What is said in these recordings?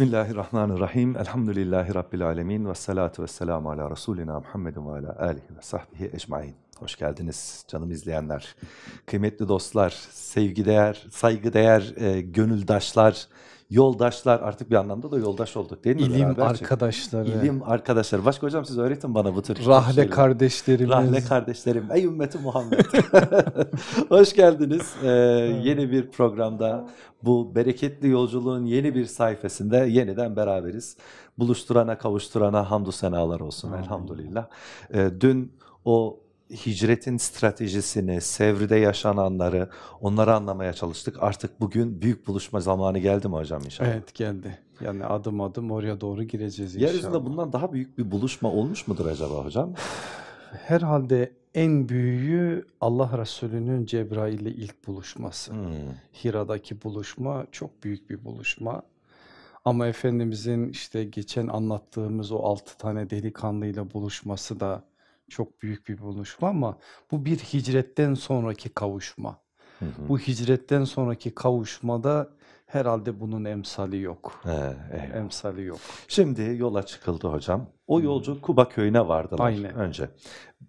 Bismillahirrahmanirrahim. Elhamdülillahi Rabbil alemin. Ve salatu ve selamu ala Resulina Muhammedin ve ala alihi ve sahbihi ecmain. Hoş geldiniz canım izleyenler. Kıymetli dostlar, sevgi değer, saygı değer, e, gönüldaşlar, yoldaşlar artık bir anlamda da yoldaş olduk değil mi? İlim beraber? arkadaşları. İlim arkadaşları. Başka hocam siz öğretin bana bu tür Rahle şeyleri. kardeşlerimiz. Rahle kardeşlerim. Ey ümmeti Muhammed. Hoş geldiniz. Ee, yeni bir programda bu bereketli yolculuğun yeni bir sayfasında yeniden beraberiz. Buluşturana kavuşturana hamdü senalar olsun. Elhamdülillah. Ee, dün o hicretin stratejisini, Sevr'de yaşananları onları anlamaya çalıştık. Artık bugün büyük buluşma zamanı geldi mi hocam inşallah? Evet geldi. Yani adım adım oraya doğru gireceğiz inşallah. Yeryüzünde bundan daha büyük bir buluşma olmuş mudur acaba hocam? Herhalde en büyüğü Allah Resulü'nün Cebrail ile ilk buluşması. Hmm. Hira'daki buluşma çok büyük bir buluşma. Ama Efendimizin işte geçen anlattığımız o altı tane delikanlı ile buluşması da çok büyük bir buluşma ama bu bir hicretten sonraki kavuşma. Hı hı. Bu hicretten sonraki kavuşmada herhalde bunun emsali yok. He, eyvallah. emsali yok. Şimdi yola çıkıldı hocam. O hmm. yolcu Kuba köyüne vardılar Aynen. önce.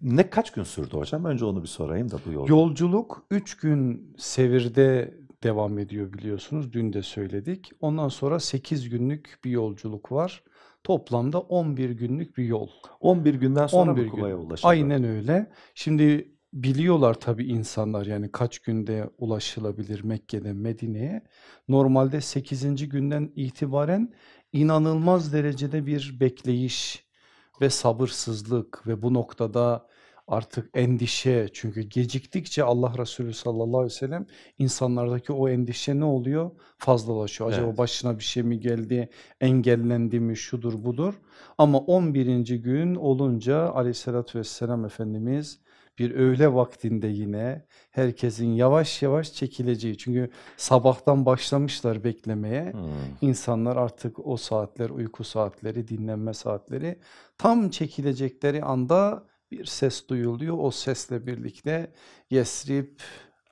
Ne kaç gün sürdü hocam? Önce onu bir sorayım da bu yolculuk. Yolculuk 3 gün Sevir'de devam ediyor biliyorsunuz. Dün de söyledik. Ondan sonra 8 günlük bir yolculuk var. Toplamda 11 günlük bir yol. 11 günden sonra 11 Bukula'ya gün. ulaşıldı. Aynen öyle. Şimdi biliyorlar tabii insanlar yani kaç günde ulaşılabilir Mekke'den Medine'ye. Normalde 8. günden itibaren inanılmaz derecede bir bekleyiş ve sabırsızlık ve bu noktada artık endişe çünkü geciktikçe Allah Resulü sallallahu aleyhi ve sellem insanlardaki o endişe ne oluyor? Fazlalaşıyor. Acaba evet. başına bir şey mi geldi, engellendi mi, şudur budur. Ama 11. gün olunca aleyhissalatü vesselam Efendimiz bir öğle vaktinde yine herkesin yavaş yavaş çekileceği çünkü sabahtan başlamışlar beklemeye hmm. insanlar artık o saatler uyku saatleri dinlenme saatleri tam çekilecekleri anda bir ses duyuluyor. O sesle birlikte Yesrib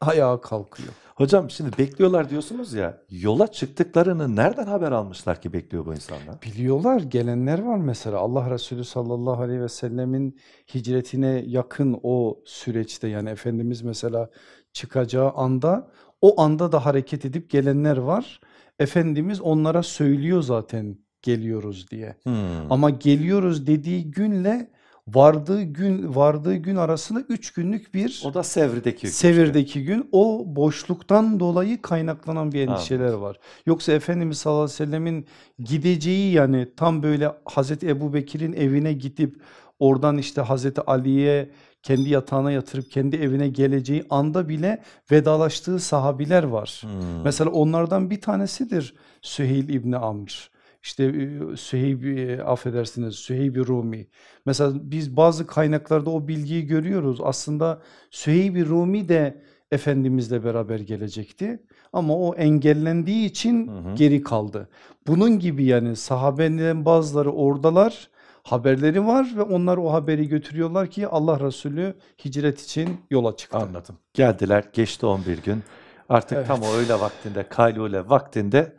ayağa kalkıyor. Hocam şimdi bekliyorlar diyorsunuz ya yola çıktıklarını nereden haber almışlar ki bekliyor bu insanlar? Biliyorlar gelenler var mesela Allah Resulü sallallahu aleyhi ve sellemin hicretine yakın o süreçte yani Efendimiz mesela çıkacağı anda o anda da hareket edip gelenler var. Efendimiz onlara söylüyor zaten geliyoruz diye hmm. ama geliyoruz dediği günle vardığı gün vardığı gün arasında 3 günlük bir o da sevirdeki Sevr'deki gün. gün o boşluktan dolayı kaynaklanan bir endişeler Anladım. var. Yoksa Efendimiz sallallahu aleyhi ve sellemin gideceği yani tam böyle Hazreti Ebubekir'in evine gidip oradan işte Hazreti Ali'ye kendi yatağına yatırıp kendi evine geleceği anda bile vedalaştığı sahabiler var. Hmm. Mesela onlardan bir tanesidir Süheyl İbni Amr işte Süheybi, affedersiniz Süheybi Rumi. Mesela biz bazı kaynaklarda o bilgiyi görüyoruz. Aslında Süheybi Rumi de Efendimizle beraber gelecekti ama o engellendiği için hı hı. geri kaldı. Bunun gibi yani sahabeden bazıları oradalar haberleri var ve onlar o haberi götürüyorlar ki Allah Resulü hicret için yola çıktı. Anladım geldiler geçti 11 gün artık evet. tam o öyle vaktinde kaylule vaktinde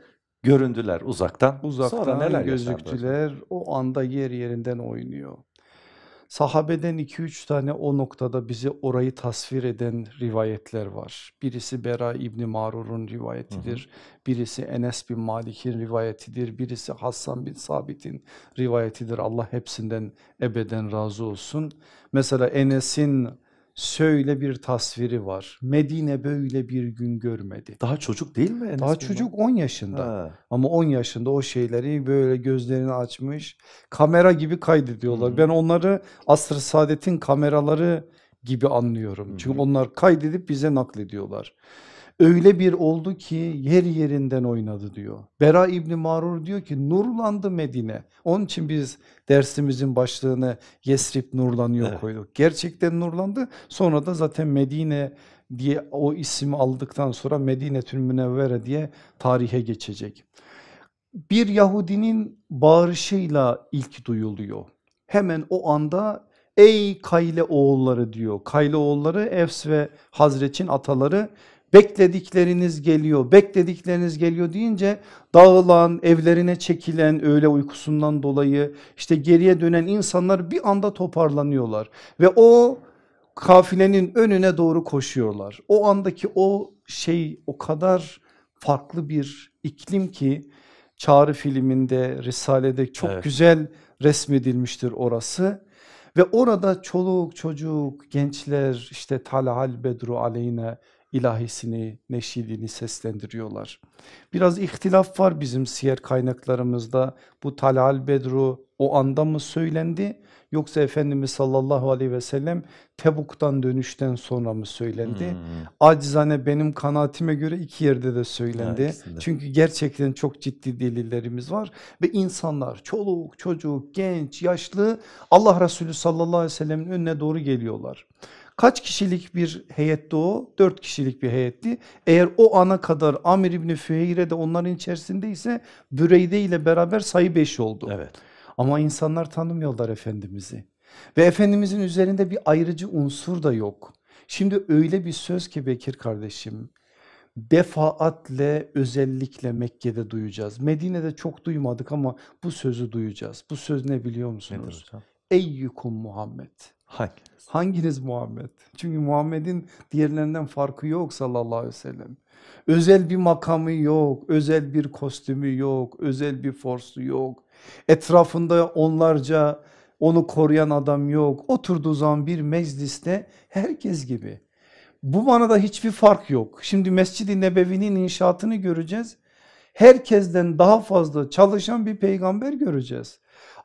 göründüler uzaktan. Uzaktan Sonra neler gözüktüler. O anda yer yerinden oynuyor. Sahabeden 2-3 tane o noktada bize orayı tasvir eden rivayetler var. Birisi Bera İbni Marur'un rivayetidir, hı hı. birisi Enes bin Malik'in rivayetidir, birisi Hassan bin Sabit'in rivayetidir. Allah hepsinden ebeden razı olsun. Mesela Enes'in söyle bir tasviri var. Medine böyle bir gün görmedi. Daha çocuk değil mi? Enes Daha çocuk 10 yaşında ha. ama 10 yaşında o şeyleri böyle gözlerini açmış kamera gibi kaydediyorlar. Hı Ben onları Asr-ı Saadet'in kameraları gibi anlıyorum. -hı. Çünkü onlar kaydedip bize naklediyorlar öyle bir oldu ki yer yerinden oynadı diyor. Bera İbni Marur diyor ki nurlandı Medine. Onun için biz dersimizin başlığını Yesrib nurlanıyor evet. koyduk. Gerçekten nurlandı sonra da zaten Medine diye o ismi aldıktan sonra Medine-tül Münevvere diye tarihe geçecek. Bir Yahudinin bağırışıyla ilk duyuluyor. Hemen o anda ey Kayle oğulları diyor. Kayle oğulları Efs ve Hazreç'in ataları bekledikleriniz geliyor bekledikleriniz geliyor deyince dağılan evlerine çekilen öğle uykusundan dolayı işte geriye dönen insanlar bir anda toparlanıyorlar ve o kafilenin önüne doğru koşuyorlar. O andaki o şey o kadar farklı bir iklim ki Çağrı filminde Risale'de çok evet. güzel resmedilmiştir orası. Ve orada çoluk çocuk gençler işte Talhal Bedru Aleyne ilahisini, neşidini seslendiriyorlar. Biraz ihtilaf var bizim siyer kaynaklarımızda. Bu Talal Bedru o anda mı söylendi yoksa Efendimiz sallallahu aleyhi ve sellem Tebuk'tan dönüşten sonra mı söylendi? Hmm. Acizane benim kanaatime göre iki yerde de söylendi. Herkesinde. Çünkü gerçekten çok ciddi delillerimiz var ve insanlar çoluk, çocuk, genç, yaşlı Allah Resulü sallallahu aleyhi ve sellemin önüne doğru geliyorlar. Kaç kişilik bir heyetti o? 4 kişilik bir heyetti. Eğer o ana kadar Amir İbni Füheyre de onların içerisinde ise Büreyde ile beraber sayı 5 oldu. Evet. Ama insanlar tanımıyorlar Efendimiz'i ve Efendimiz'in üzerinde bir ayrıcı unsur da yok. Şimdi öyle bir söz ki Bekir kardeşim defaatle özellikle Mekke'de duyacağız. Medine'de çok duymadık ama bu sözü duyacağız. Bu söz ne biliyor musunuz? Eyyukum Muhammed. Hanginiz? Hanginiz Muhammed? Çünkü Muhammed'in diğerlerinden farkı yok sallallahu aleyhi ve sellem. Özel bir makamı yok, özel bir kostümü yok, özel bir forsu yok. Etrafında onlarca onu koruyan adam yok. Oturduğu zaman bir mecliste herkes gibi. Bu manada hiçbir fark yok. Şimdi Mescid-i Nebevi'nin inşaatını göreceğiz. Herkesten daha fazla çalışan bir peygamber göreceğiz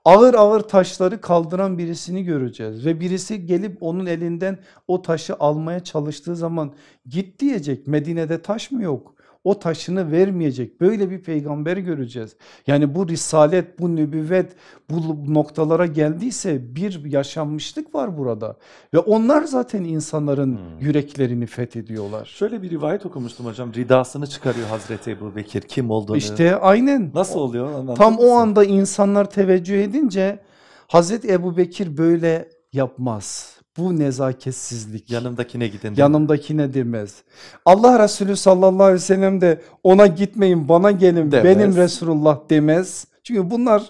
ağır ağır taşları kaldıran birisini göreceğiz ve birisi gelip onun elinden o taşı almaya çalıştığı zaman git diyecek Medine'de taş mı yok? o taşını vermeyecek böyle bir peygamber göreceğiz. Yani bu risalet bu nübüvvet bu noktalara geldiyse bir yaşanmışlık var burada ve onlar zaten insanların hmm. yüreklerini fethediyorlar. Şöyle bir rivayet okumuştum hocam ridasını çıkarıyor Hazreti Ebu Bekir kim olduğunu. İşte aynen. Nasıl oluyor? Tam o anda insanlar teveccüh edince Hazreti Ebu Bekir böyle yapmaz bu nezaketsizlik. Yanımdakine gidin. Değil Yanımdakine demez. Allah Resulü sallallahu aleyhi ve sellem de ona gitmeyin bana gelin demez. benim Resulullah demez. Çünkü bunlar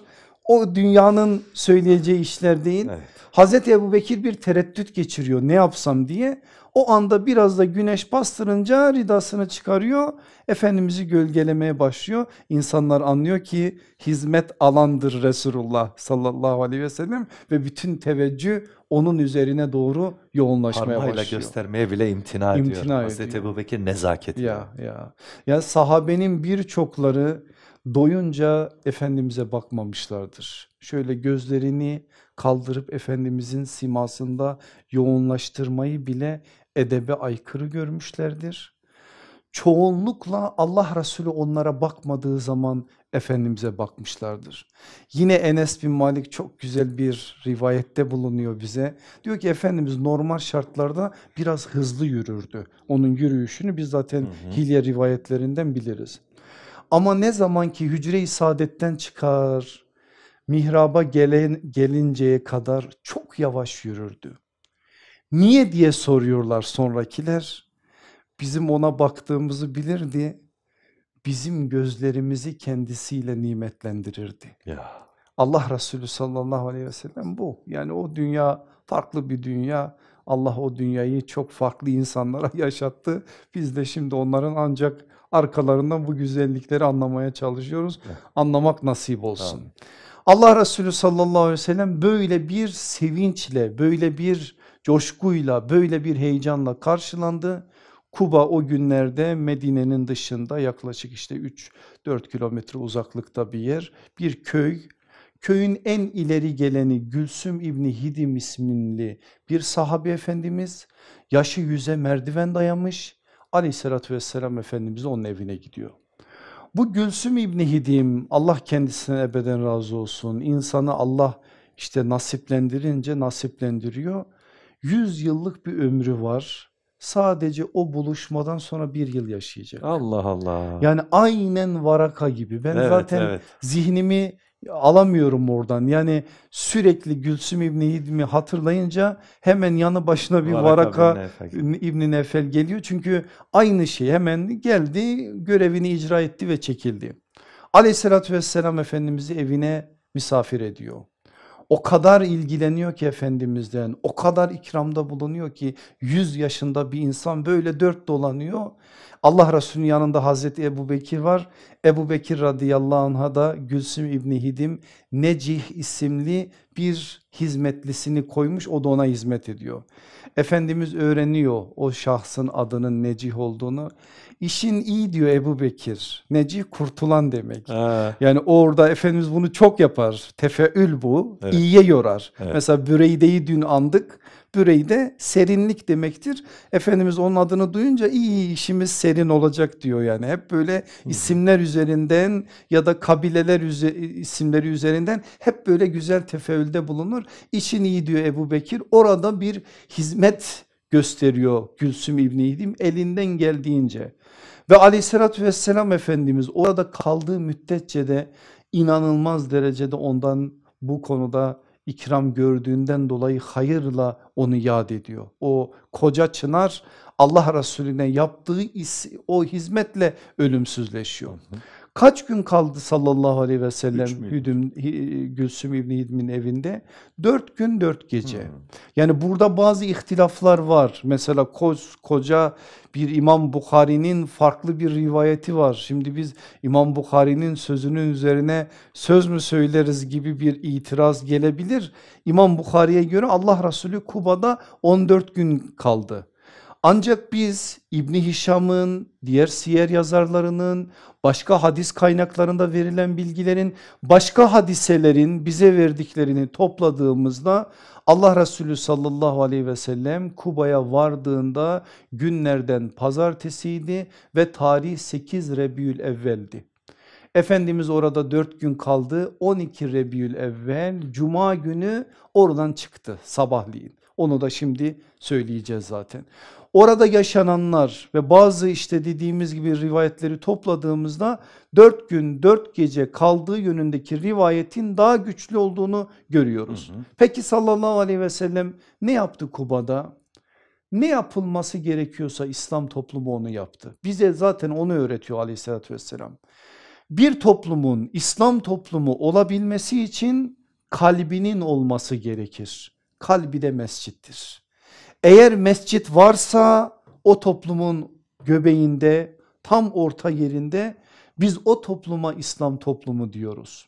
o dünyanın söyleyeceği işler değil. Evet. Hazreti Ebu Bekir bir tereddüt geçiriyor ne yapsam diye. O anda biraz da güneş bastırınca ridasını çıkarıyor. Efendimiz'i gölgelemeye başlıyor. İnsanlar anlıyor ki hizmet alandır Resulullah sallallahu aleyhi ve sellem ve bütün teveccüh onun üzerine doğru yoğunlaşmaya Parmağıyla başlıyor. Parmağıyla göstermeye bile imtina, imtina ediyor. ediyor. Hazreti Ebu Bekir nezaket ya, ya. ya sahabenin birçokları doyunca Efendimiz'e bakmamışlardır. Şöyle gözlerini kaldırıp Efendimizin simasında yoğunlaştırmayı bile edebe aykırı görmüşlerdir. Çoğunlukla Allah Resulü onlara bakmadığı zaman Efendimiz'e bakmışlardır. Yine Enes bin Malik çok güzel bir rivayette bulunuyor bize. Diyor ki Efendimiz normal şartlarda biraz hızlı yürürdü. Onun yürüyüşünü biz zaten hı hı. hilye rivayetlerinden biliriz. Ama ne zaman ki hücre-i saadetten çıkar, mihraba gelen, gelinceye kadar çok yavaş yürürdü. Niye diye soruyorlar sonrakiler. Bizim ona baktığımızı bilirdi. Bizim gözlerimizi kendisiyle nimetlendirirdi. Ya. Allah Resulü sallallahu aleyhi ve sellem bu. Yani o dünya farklı bir dünya. Allah o dünyayı çok farklı insanlara yaşattı. Biz de şimdi onların ancak arkalarından bu güzellikleri anlamaya çalışıyoruz. Evet. Anlamak nasip olsun. Tamam. Allah Resulü sallallahu aleyhi ve sellem böyle bir sevinçle, böyle bir coşkuyla böyle bir heyecanla karşılandı. Kuba o günlerde Medine'nin dışında yaklaşık işte 3-4 kilometre uzaklıkta bir yer bir köy. Köyün en ileri geleni Gülsüm İbni Hidim isminli bir sahabi efendimiz yaşı yüze merdiven dayamış aleyhissalatü vesselam efendimiz onun evine gidiyor. Bu Gülsüm İbni Hidim Allah kendisine ebeden razı olsun insanı Allah işte nasiplendirince nasiplendiriyor 100 yıllık bir ömrü var. Sadece o buluşmadan sonra bir yıl yaşayacak. Allah Allah. Yani aynen varaka gibi. Ben evet, zaten evet. zihnimi alamıyorum oradan. Yani sürekli Gülsüm İbni Hidmi hatırlayınca hemen yanı başına bir Varaka, Varaka İbni Nefel geliyor. Çünkü aynı şey hemen geldi görevini icra etti ve çekildi. Aleyhissalatü vesselam Efendimiz'i evine misafir ediyor o kadar ilgileniyor ki Efendimiz'den o kadar ikramda bulunuyor ki 100 yaşında bir insan böyle dört dolanıyor Allah Resulü'nün yanında Hazreti Ebu Bekir var. Ebu Bekir radıyallahu anh'a da Gülsüm İbni Hidim Necih isimli bir hizmetlisini koymuş o da ona hizmet ediyor. Efendimiz öğreniyor o şahsın adının Necih olduğunu. İşin iyi diyor Ebu Bekir. Necih kurtulan demek. Ha. Yani orada Efendimiz bunu çok yapar. Tefeül bu. Evet. İyiye yorar. Evet. Mesela Büreyde'yi dün andık. Bürey de serinlik demektir. Efendimiz onun adını duyunca iyi işimiz serin olacak diyor yani. Hep böyle isimler üzerinden ya da kabileler üze isimleri üzerinden hep böyle güzel tefeülde bulunur. İşin iyi diyor Ebu Bekir orada bir hizmet gösteriyor Gülsüm İbni İdim elinden geldiğince. Ve aleyhissalatü vesselam Efendimiz orada kaldığı müddetçe de inanılmaz derecede ondan bu konuda ikram gördüğünden dolayı hayırla onu yad ediyor. O koca çınar Allah Resulüne yaptığı o hizmetle ölümsüzleşiyor. Hı hı. Kaç gün kaldı sallallahu aleyhi ve sellem Hüdüm, Gülsüm İbni Hidm'in evinde? Dört gün dört gece. Hmm. Yani burada bazı ihtilaflar var. Mesela koca bir İmam Bukhari'nin farklı bir rivayeti var. Şimdi biz İmam Bukhari'nin sözünün üzerine söz mü söyleriz gibi bir itiraz gelebilir. İmam Bukhari'ye göre Allah Resulü Kuba'da 14 gün kaldı. Ancak biz İbni Hişam'ın, diğer siyer yazarlarının, başka hadis kaynaklarında verilen bilgilerin, başka hadiselerin bize verdiklerini topladığımızda Allah Resulü sallallahu aleyhi ve sellem Kuba'ya vardığında günlerden pazartesiydi ve tarih 8 Rebiyül Evvel'di. Efendimiz orada 4 gün kaldı 12 Rebiyül Evvel Cuma günü oradan çıktı sabahleyin onu da şimdi söyleyeceğiz zaten. Orada yaşananlar ve bazı işte dediğimiz gibi rivayetleri topladığımızda dört gün dört gece kaldığı yönündeki rivayetin daha güçlü olduğunu görüyoruz. Hı hı. Peki sallallahu aleyhi ve sellem ne yaptı Kuba'da? Ne yapılması gerekiyorsa İslam toplumu onu yaptı. Bize zaten onu öğretiyor aleyhissalatü vesselam. Bir toplumun İslam toplumu olabilmesi için kalbinin olması gerekir. Kalbi de mescittir. Eğer mescit varsa o toplumun göbeğinde tam orta yerinde biz o topluma İslam toplumu diyoruz.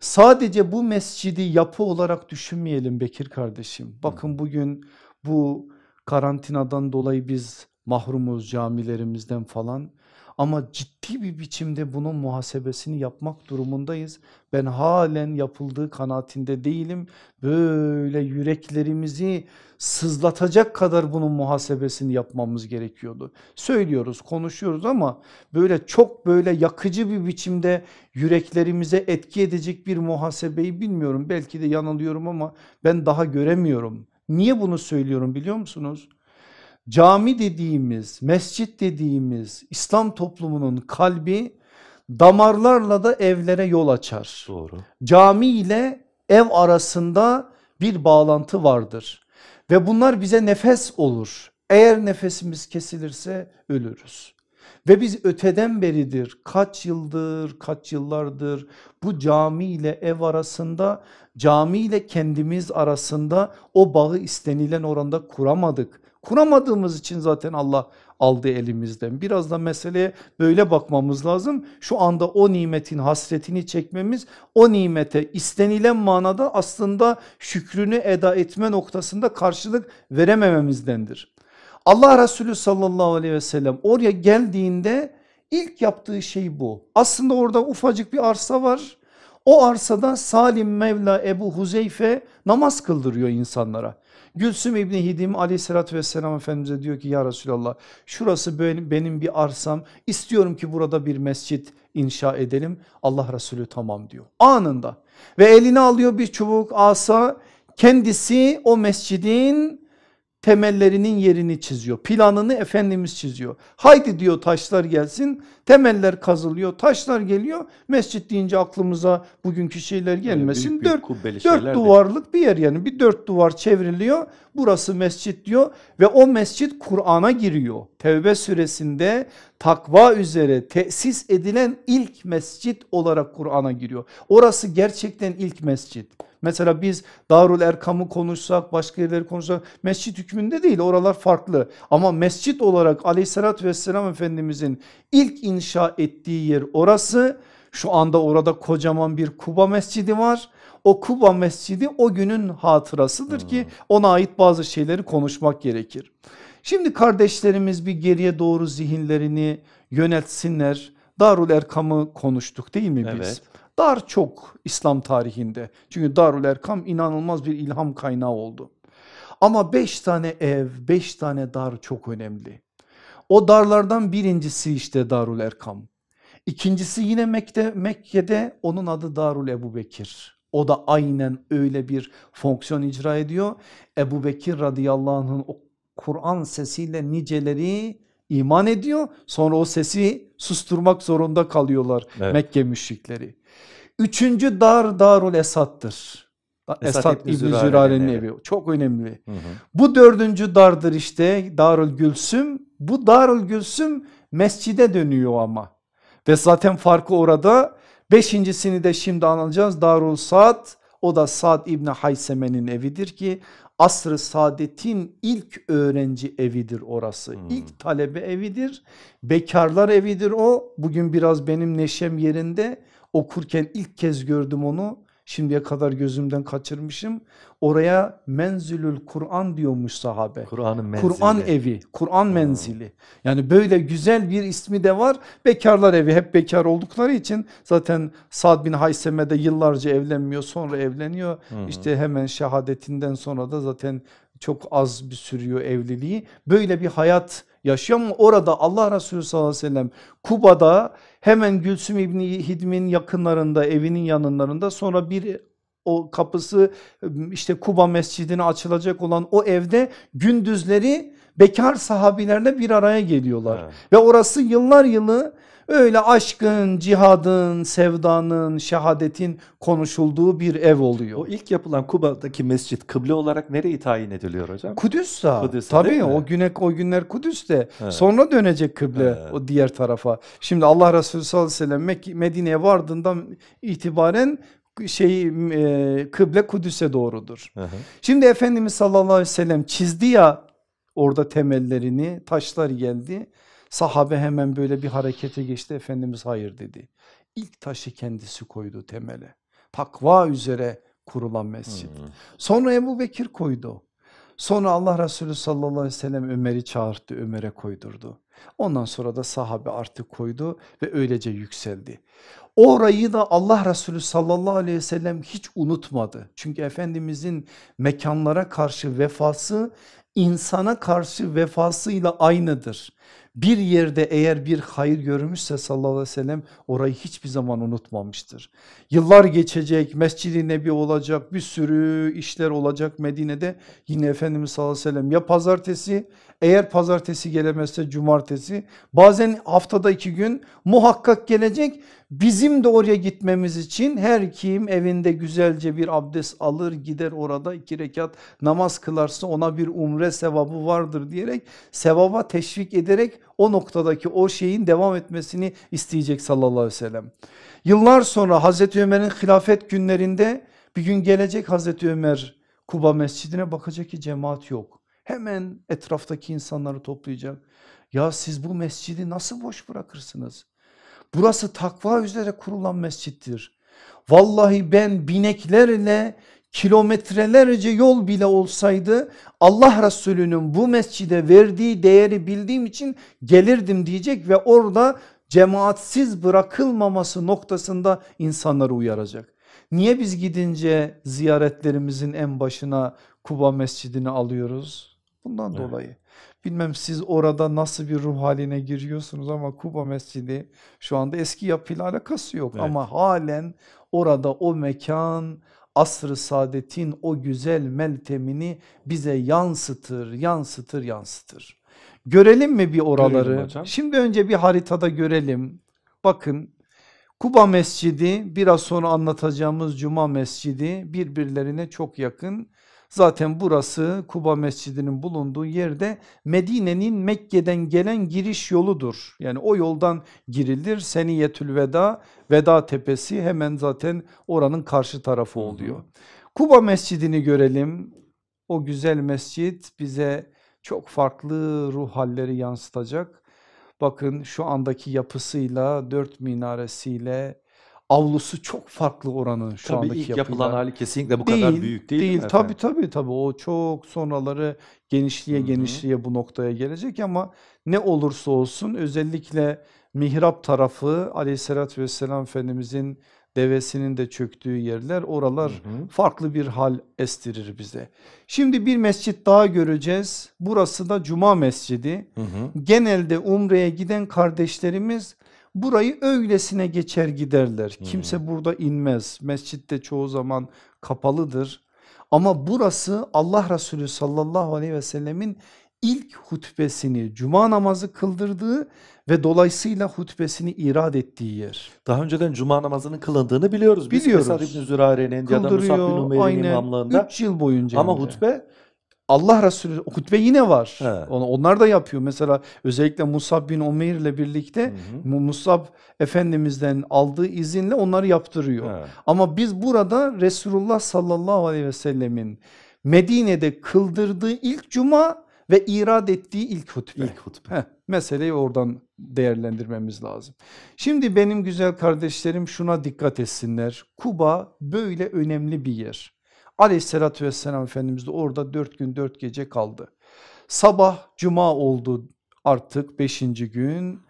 Sadece bu mescidi yapı olarak düşünmeyelim Bekir kardeşim. Bakın hmm. bugün bu karantinadan dolayı biz mahrumuz camilerimizden falan. Ama ciddi bir biçimde bunun muhasebesini yapmak durumundayız. Ben halen yapıldığı kanaatinde değilim. Böyle yüreklerimizi sızlatacak kadar bunun muhasebesini yapmamız gerekiyordu. Söylüyoruz, konuşuyoruz ama böyle çok böyle yakıcı bir biçimde yüreklerimize etki edecek bir muhasebeyi bilmiyorum. Belki de yanılıyorum ama ben daha göremiyorum. Niye bunu söylüyorum biliyor musunuz? cami dediğimiz, mescit dediğimiz İslam toplumunun kalbi damarlarla da evlere yol açar. Doğru. Cami ile ev arasında bir bağlantı vardır ve bunlar bize nefes olur. Eğer nefesimiz kesilirse ölürüz. Ve biz öteden beridir kaç yıldır kaç yıllardır bu cami ile ev arasında cami ile kendimiz arasında o bağı istenilen oranda kuramadık. Kuramadığımız için zaten Allah aldı elimizden. Biraz da meseleye böyle bakmamız lazım. Şu anda o nimetin hasretini çekmemiz o nimete istenilen manada aslında şükrünü eda etme noktasında karşılık veremememizdendir. Allah Resulü sallallahu aleyhi ve sellem oraya geldiğinde ilk yaptığı şey bu. Aslında orada ufacık bir arsa var. O arsada Salim Mevla Ebu Huzeyfe namaz kıldırıyor insanlara. Gülsüm İbni Hidim aleyhissalatü vesselam Efendimiz'e diyor ki ya Resulallah şurası benim, bir arsam istiyorum ki burada bir mescit inşa edelim. Allah Resulü tamam diyor anında ve eline alıyor bir çubuk asa kendisi o mescidin temellerinin yerini çiziyor. Planını Efendimiz çiziyor. Haydi diyor taşlar gelsin temeller kazılıyor taşlar geliyor. Mescit deyince aklımıza bugünkü şeyler gelmesin. Yani büyük, büyük dört, dört duvarlık bir yer yani bir dört duvar çevriliyor. Burası mescit diyor ve o mescit Kur'an'a giriyor. Tevbe suresinde takva üzere tesis edilen ilk mescit olarak Kur'an'a giriyor. Orası gerçekten ilk mescit. Mesela biz Darul Erkam'ı konuşsak başka yerleri konuşsak mescit hükmünde değil oralar farklı. Ama mescit olarak aleyhissalatü vesselam efendimizin ilk inşa ettiği yer orası. Şu anda orada kocaman bir Kuba mescidi var. O Kuba mescidi o günün hatırasıdır hmm. ki ona ait bazı şeyleri konuşmak gerekir. Şimdi kardeşlerimiz bir geriye doğru zihinlerini yönetsinler. Darul Erkam'ı konuştuk değil mi biz? Evet. Dar çok İslam tarihinde. Çünkü Darül Erkam inanılmaz bir ilham kaynağı oldu. Ama beş tane ev, beş tane dar çok önemli. O darlardan birincisi işte Darül Erkam. İkincisi yine Mek'te, Mekke'de onun adı Darül Ebu Bekir. O da aynen öyle bir fonksiyon icra ediyor. Ebu Bekir radıyallahu anh'ın o Kur'an sesiyle niceleri iman ediyor. Sonra o sesi susturmak zorunda kalıyorlar evet. Mekke müşrikleri. Üçüncü dar Darul Esad'dır. Esad, Esad İbni Zürar'ın evi çok önemli. Hı hı. Bu dördüncü dardır işte Darul Gülsüm. Bu Darul Gülsüm mescide dönüyor ama ve zaten farkı orada. Beşincisini de şimdi anlayacağız Darul Sad o da Sad İbni Haysemen'in evidir ki Asr-ı Saadet'in ilk öğrenci evidir orası. Hmm. İlk talebe evidir. Bekarlar evidir o. Bugün biraz benim neşem yerinde Okurken ilk kez gördüm onu. Şimdiye kadar gözümden kaçırmışım. Oraya menzilül Kur'an diyormuş sahabe. Kur'an'ın menzili. Kur'an evi, Kur'an menzili. Yani böyle güzel bir ismi de var. Bekarlar evi hep bekar oldukları için zaten Sad bin Haysem'e de yıllarca evlenmiyor sonra evleniyor. Hı. İşte hemen şehadetinden sonra da zaten çok az bir sürüyor evliliği. Böyle bir hayat yaşıyor ama orada Allah Resulü sallallahu aleyhi ve sellem Kuba'da Hemen Gülsüm İbni Hidm'in yakınlarında evinin yanınlarında, sonra bir o kapısı işte Kuba mescidine açılacak olan o evde gündüzleri bekar sahabilerle bir araya geliyorlar. Evet. Ve orası yıllar yılı Öyle aşkın, cihadın, sevdanın, şehadetin konuşulduğu bir ev oluyor. O ilk yapılan Kuba'daki mescit kıble olarak nereyi tayin ediliyor hocam? Kudüs'te. Kudüs'e Tabii o güne o günler Kudüs'te. Evet. Sonra dönecek kıble evet. o diğer tarafa. Şimdi Allah Resulü sallallahu aleyhi ve sellem Medine'ye vardığından itibaren şey e, kıble Kudüs'e doğrudur. Hı hı. Şimdi Efendimiz sallallahu aleyhi ve sellem çizdi ya orada temellerini taşlar geldi. Sahabe hemen böyle bir harekete geçti Efendimiz hayır dedi. İlk taşı kendisi koydu temele. Takva üzere kurulan mescid. Hmm. Sonra Ebu Bekir koydu. Sonra Allah Resulü sallallahu aleyhi ve sellem Ömer'i çağırdı, Ömer'e koydurdu. Ondan sonra da sahabe artık koydu ve öylece yükseldi. Orayı da Allah Resulü sallallahu aleyhi ve sellem hiç unutmadı. Çünkü Efendimizin mekanlara karşı vefası insana karşı vefasıyla aynıdır bir yerde eğer bir hayır görmüşse sallallahu aleyhi ve sellem orayı hiçbir zaman unutmamıştır. Yıllar geçecek, Mescid-i Nebi olacak, bir sürü işler olacak Medine'de yine Efendimiz sallallahu aleyhi ve sellem ya pazartesi eğer pazartesi gelemezse cumartesi bazen haftada iki gün muhakkak gelecek bizim de oraya gitmemiz için her kim evinde güzelce bir abdest alır gider orada iki rekat namaz kılarsa ona bir umre sevabı vardır diyerek sevaba teşvik ederek o noktadaki o şeyin devam etmesini isteyecek sallallahu aleyhi ve sellem. Yıllar sonra Hazreti Ömer'in hilafet günlerinde bir gün gelecek Hazreti Ömer Kuba mescidine bakacak ki cemaat yok. Hemen etraftaki insanları toplayacak. Ya siz bu mescidi nasıl boş bırakırsınız? Burası takva üzere kurulan mescittir. Vallahi ben bineklerle kilometrelerce yol bile olsaydı Allah Resulü'nün bu mescide verdiği değeri bildiğim için gelirdim diyecek ve orada cemaatsiz bırakılmaması noktasında insanları uyaracak. Niye biz gidince ziyaretlerimizin en başına Kuba Mescidini alıyoruz? Bundan evet. dolayı. Bilmem siz orada nasıl bir ruh haline giriyorsunuz ama Kuba Mescidi şu anda eski yapıyla alakası yok evet. ama halen orada o mekan asr-ı saadetin o güzel meltemini bize yansıtır, yansıtır, yansıtır. Görelim mi bir oraları? Şimdi önce bir haritada görelim. Bakın Kuba Mescidi biraz sonra anlatacağımız Cuma Mescidi birbirlerine çok yakın Zaten burası Kuba Mescidi'nin bulunduğu yerde Medine'nin Mekke'den gelen giriş yoludur. Yani o yoldan girilir Seniyetül Veda, Veda Tepesi hemen zaten oranın karşı tarafı oluyor. Kuba Mescidi'ni görelim. O güzel mescit bize çok farklı ruh halleri yansıtacak. Bakın şu andaki yapısıyla, dört minaresiyle, avlusu çok farklı oranın şu tabii andaki ilk yapılan hali kesinlikle bu değil, kadar büyük değil. Değil, değil tabii tabii tabii o çok sonraları genişliğe genişliğe bu noktaya gelecek ama ne olursa olsun özellikle mihrap tarafı aleyhissalatü vesselam Efendimizin devesinin de çöktüğü yerler oralar hı hı. farklı bir hal estirir bize. Şimdi bir mescit daha göreceğiz. Burası da Cuma Mescidi. Hı hı. Genelde Umre'ye giden kardeşlerimiz burayı öylesine geçer giderler. Hmm. Kimse burada inmez. Mescitte çoğu zaman kapalıdır. Ama burası Allah Resulü sallallahu aleyhi ve sellemin ilk hutbesini cuma namazı kıldırdığı ve dolayısıyla hutbesini irad ettiği yer. Daha önceden cuma namazının kılındığını biliyoruz. Biz biliyoruz. Mesela İbn-i Zürare'nin ya da Musab bin Umer'in imamlığında. 3 yıl boyunca. Ama hutbe Allah Resulü hutbe yine var. He. Onlar da yapıyor. Mesela özellikle Musab bin Umeyr ile birlikte hı hı. Musab Efendimiz'den aldığı izinle onları yaptırıyor. He. Ama biz burada Resulullah sallallahu aleyhi ve sellemin Medine'de kıldırdığı ilk cuma ve irad ettiği ilk hutbe. İlk hutbe. Heh, meseleyi oradan değerlendirmemiz lazım. Şimdi benim güzel kardeşlerim şuna dikkat etsinler. Kuba böyle önemli bir yer. Aleyhissalatü vesselam Efendimiz de orada dört gün dört gece kaldı. Sabah cuma oldu artık beşinci gün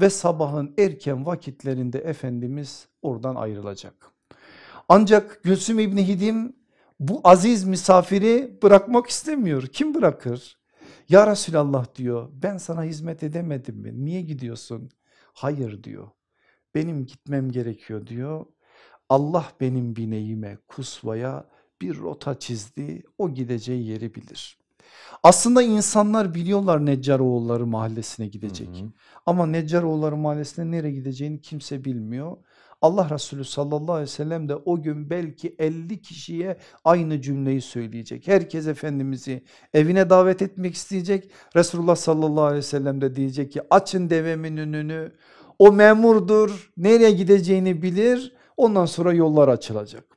ve sabahın erken vakitlerinde Efendimiz oradan ayrılacak. Ancak Gülsüm İbni Hidim bu aziz misafiri bırakmak istemiyor. Kim bırakır? Ya Resulallah diyor ben sana hizmet edemedim mi? Niye gidiyorsun? Hayır diyor benim gitmem gerekiyor diyor. Allah benim bineğime kusvaya bir rota çizdi o gideceği yeri bilir. Aslında insanlar biliyorlar Neccaroğulları mahallesine gidecek hı hı. ama Neccaroğulları mahallesine nereye gideceğini kimse bilmiyor. Allah Resulü sallallahu aleyhi ve sellem de o gün belki 50 kişiye aynı cümleyi söyleyecek. Herkes Efendimiz'i evine davet etmek isteyecek. Resulullah sallallahu aleyhi ve sellem de diyecek ki açın devemin önünü o memurdur nereye gideceğini bilir ondan sonra yollar açılacak.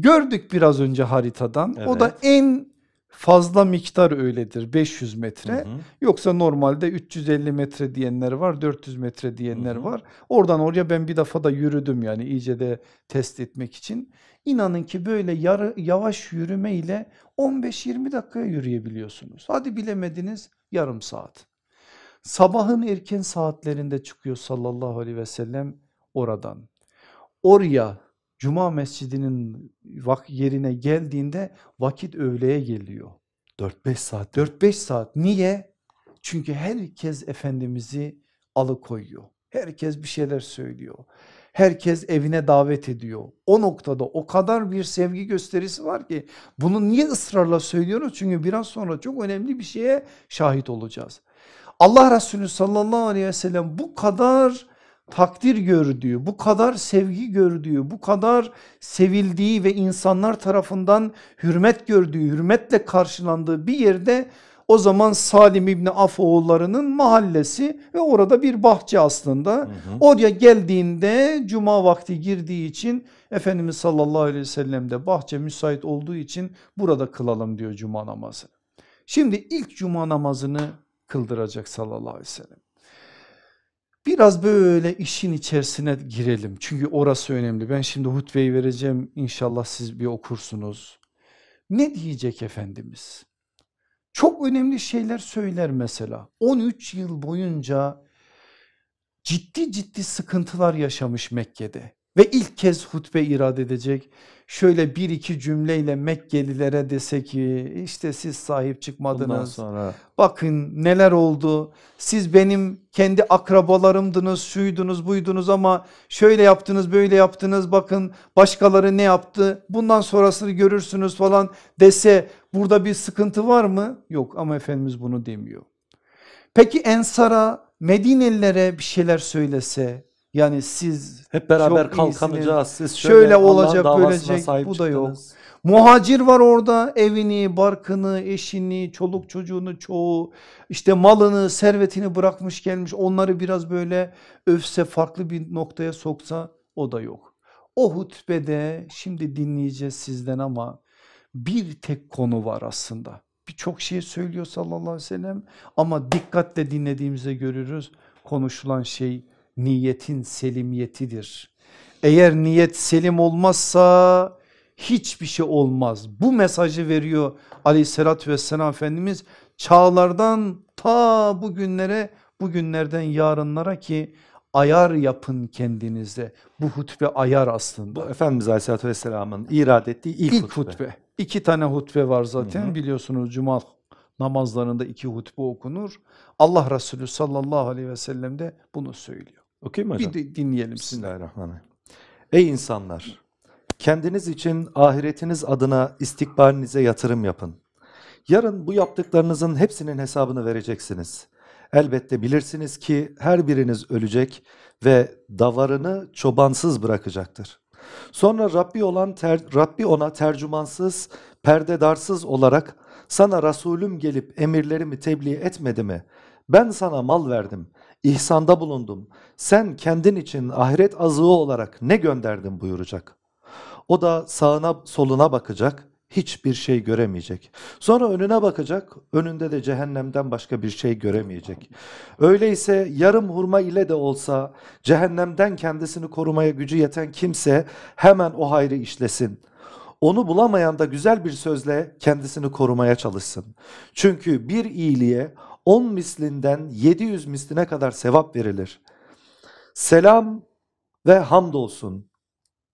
Gördük biraz önce haritadan evet. o da en fazla miktar öyledir 500 metre hı hı. yoksa normalde 350 metre diyenler var 400 metre diyenler hı hı. var oradan oraya ben bir defa da yürüdüm yani iyice de test etmek için inanın ki böyle yarı, yavaş yürüme ile 15-20 dakikaya yürüyebiliyorsunuz hadi bilemediniz yarım saat sabahın erken saatlerinde çıkıyor sallallahu aleyhi ve sellem oradan oraya Cuma mescidinin vak yerine geldiğinde vakit öğleye geliyor. 4-5 saat. 4-5 saat. Niye? Çünkü herkes Efendimiz'i alıkoyuyor. Herkes bir şeyler söylüyor. Herkes evine davet ediyor. O noktada o kadar bir sevgi gösterisi var ki bunu niye ısrarla söylüyoruz? Çünkü biraz sonra çok önemli bir şeye şahit olacağız. Allah Resulü sallallahu aleyhi ve sellem bu kadar takdir gördüğü, bu kadar sevgi gördüğü, bu kadar sevildiği ve insanlar tarafından hürmet gördüğü, hürmetle karşılandığı bir yerde o zaman Salim İbni oğullarının mahallesi ve orada bir bahçe aslında. Hı hı. Oraya geldiğinde cuma vakti girdiği için Efendimiz sallallahu aleyhi ve sellem de bahçe müsait olduğu için burada kılalım diyor cuma namazı. Şimdi ilk cuma namazını kıldıracak sallallahu aleyhi ve sellem. Biraz böyle işin içerisine girelim çünkü orası önemli. Ben şimdi hutbeyi vereceğim inşallah siz bir okursunuz. Ne diyecek Efendimiz? Çok önemli şeyler söyler mesela. 13 yıl boyunca ciddi ciddi sıkıntılar yaşamış Mekke'de ve ilk kez hutbe irade edecek şöyle bir iki cümleyle Mekkelilere dese ki işte siz sahip çıkmadınız. sonra. Bakın neler oldu siz benim kendi akrabalarımdınız şuydunuz buydunuz ama şöyle yaptınız böyle yaptınız bakın başkaları ne yaptı bundan sonrasını görürsünüz falan dese burada bir sıkıntı var mı? Yok ama Efendimiz bunu demiyor. Peki Ensar'a Medinelilere bir şeyler söylese yani siz hep beraber kalkamayacağız. Siz şöyle, şöyle olacak böylece bu da yok. Muhacir var orada evini, barkını, eşini, çoluk çocuğunu çoğu işte malını, servetini bırakmış gelmiş onları biraz böyle öfse farklı bir noktaya soksa o da yok. O hutbede şimdi dinleyeceğiz sizden ama bir tek konu var aslında. Birçok şey söylüyor sallallahu aleyhi ve sellem ama dikkatle dinlediğimizde görürüz konuşulan şey niyetin selimiyetidir. Eğer niyet selim olmazsa hiçbir şey olmaz. Bu mesajı veriyor aleyhissalatü vesselam Efendimiz çağlardan ta bugünlere bugünlerden yarınlara ki ayar yapın kendinize. Bu hutbe ayar aslında. Bu Efendimiz Aleyhisselatü Vesselam'ın irad ettiği ilk, ilk hutbe. hutbe. İki tane hutbe var zaten hı hı. biliyorsunuz cuma namazlarında iki hutbe okunur. Allah Resulü sallallahu aleyhi ve sellem de bunu söylüyor. Okuyayım hocam? Bir dinleyelim. Bismillahirrahmanirrahim. Ey insanlar! Kendiniz için ahiretiniz adına istikbalinize yatırım yapın. Yarın bu yaptıklarınızın hepsinin hesabını vereceksiniz. Elbette bilirsiniz ki her biriniz ölecek ve davarını çobansız bırakacaktır. Sonra Rabbi olan ter, Rabbi ona tercümansız, perdedarsız olarak sana Resulüm gelip emirlerimi tebliğ etmedi mi? Ben sana mal verdim ihsanda bulundum. Sen kendin için ahiret azığı olarak ne gönderdin buyuracak. O da sağına soluna bakacak, hiçbir şey göremeyecek. Sonra önüne bakacak, önünde de cehennemden başka bir şey göremeyecek. Öyleyse yarım hurma ile de olsa cehennemden kendisini korumaya gücü yeten kimse hemen o hayrı işlesin. Onu bulamayan da güzel bir sözle kendisini korumaya çalışsın. Çünkü bir iyiliğe 10 mislinden 700 misline kadar sevap verilir. Selam ve hamdolsun.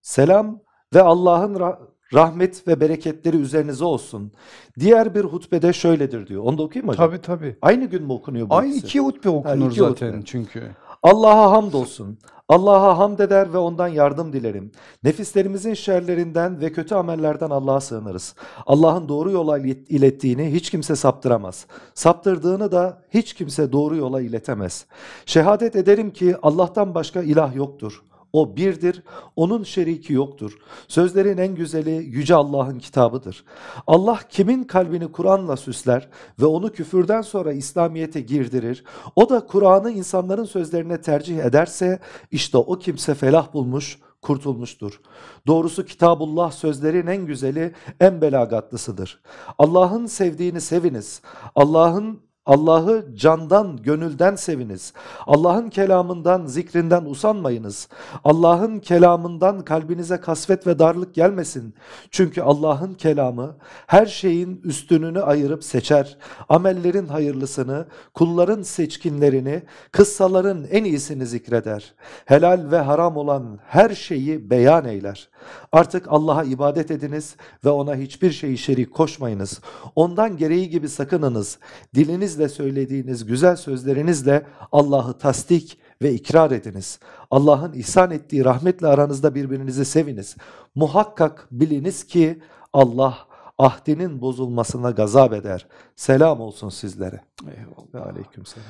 Selam ve Allah'ın rahmet ve bereketleri üzerinize olsun. Diğer bir hutbede şöyledir diyor. Onu da okuyayım mı hocam? Tabii tabii. Aynı gün mü okunuyor bu? Aynı iki hutbe okunur ha, iki zaten hutbe. çünkü. Allah'a hamdolsun. Allah'a hamd eder ve ondan yardım dilerim. Nefislerimizin şerlerinden ve kötü amellerden Allah'a sığınırız. Allah'ın doğru yola ilettiğini hiç kimse saptıramaz. Saptırdığını da hiç kimse doğru yola iletemez. Şehadet ederim ki Allah'tan başka ilah yoktur. O birdir, onun şeriki yoktur. Sözlerin en güzeli Yüce Allah'ın kitabıdır. Allah kimin kalbini Kur'an'la süsler ve onu küfürden sonra İslamiyet'e girdirir, o da Kur'an'ı insanların sözlerine tercih ederse işte o kimse felah bulmuş, kurtulmuştur. Doğrusu Kitabullah sözlerin en güzeli, en belagatlısıdır. Allah'ın sevdiğini seviniz. Allah'ın Allah'ı candan, gönülden seviniz. Allah'ın kelamından, zikrinden usanmayınız. Allah'ın kelamından kalbinize kasvet ve darlık gelmesin. Çünkü Allah'ın kelamı her şeyin üstününü ayırıp seçer. Amellerin hayırlısını, kulların seçkinlerini, kıssaların en iyisini zikreder. Helal ve haram olan her şeyi beyan eyler. Artık Allah'a ibadet ediniz ve ona hiçbir şeyi şerik koşmayınız. Ondan gereği gibi sakınınız. Diliniz dilinizle söylediğiniz güzel sözlerinizle Allah'ı tasdik ve ikrar ediniz. Allah'ın ihsan ettiği rahmetle aranızda birbirinizi seviniz. Muhakkak biliniz ki Allah ahdinin bozulmasına gazap eder. Selam olsun sizlere. Eyvallah. aleyküm selam.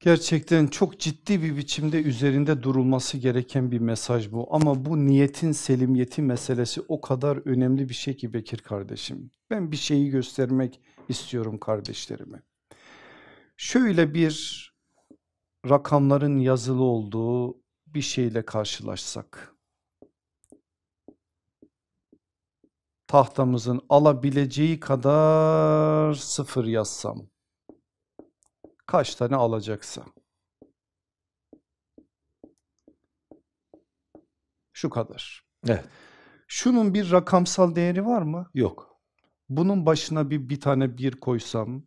Gerçekten çok ciddi bir biçimde üzerinde durulması gereken bir mesaj bu ama bu niyetin selimiyeti meselesi o kadar önemli bir şey ki Bekir kardeşim. Ben bir şeyi göstermek istiyorum kardeşlerime şöyle bir rakamların yazılı olduğu bir şeyle karşılaşsak tahtamızın alabileceği kadar sıfır yazsam kaç tane alacaksa şu kadar. Evet. Şunun bir rakamsal değeri var mı? Yok. Bunun başına bir bir tane bir koysam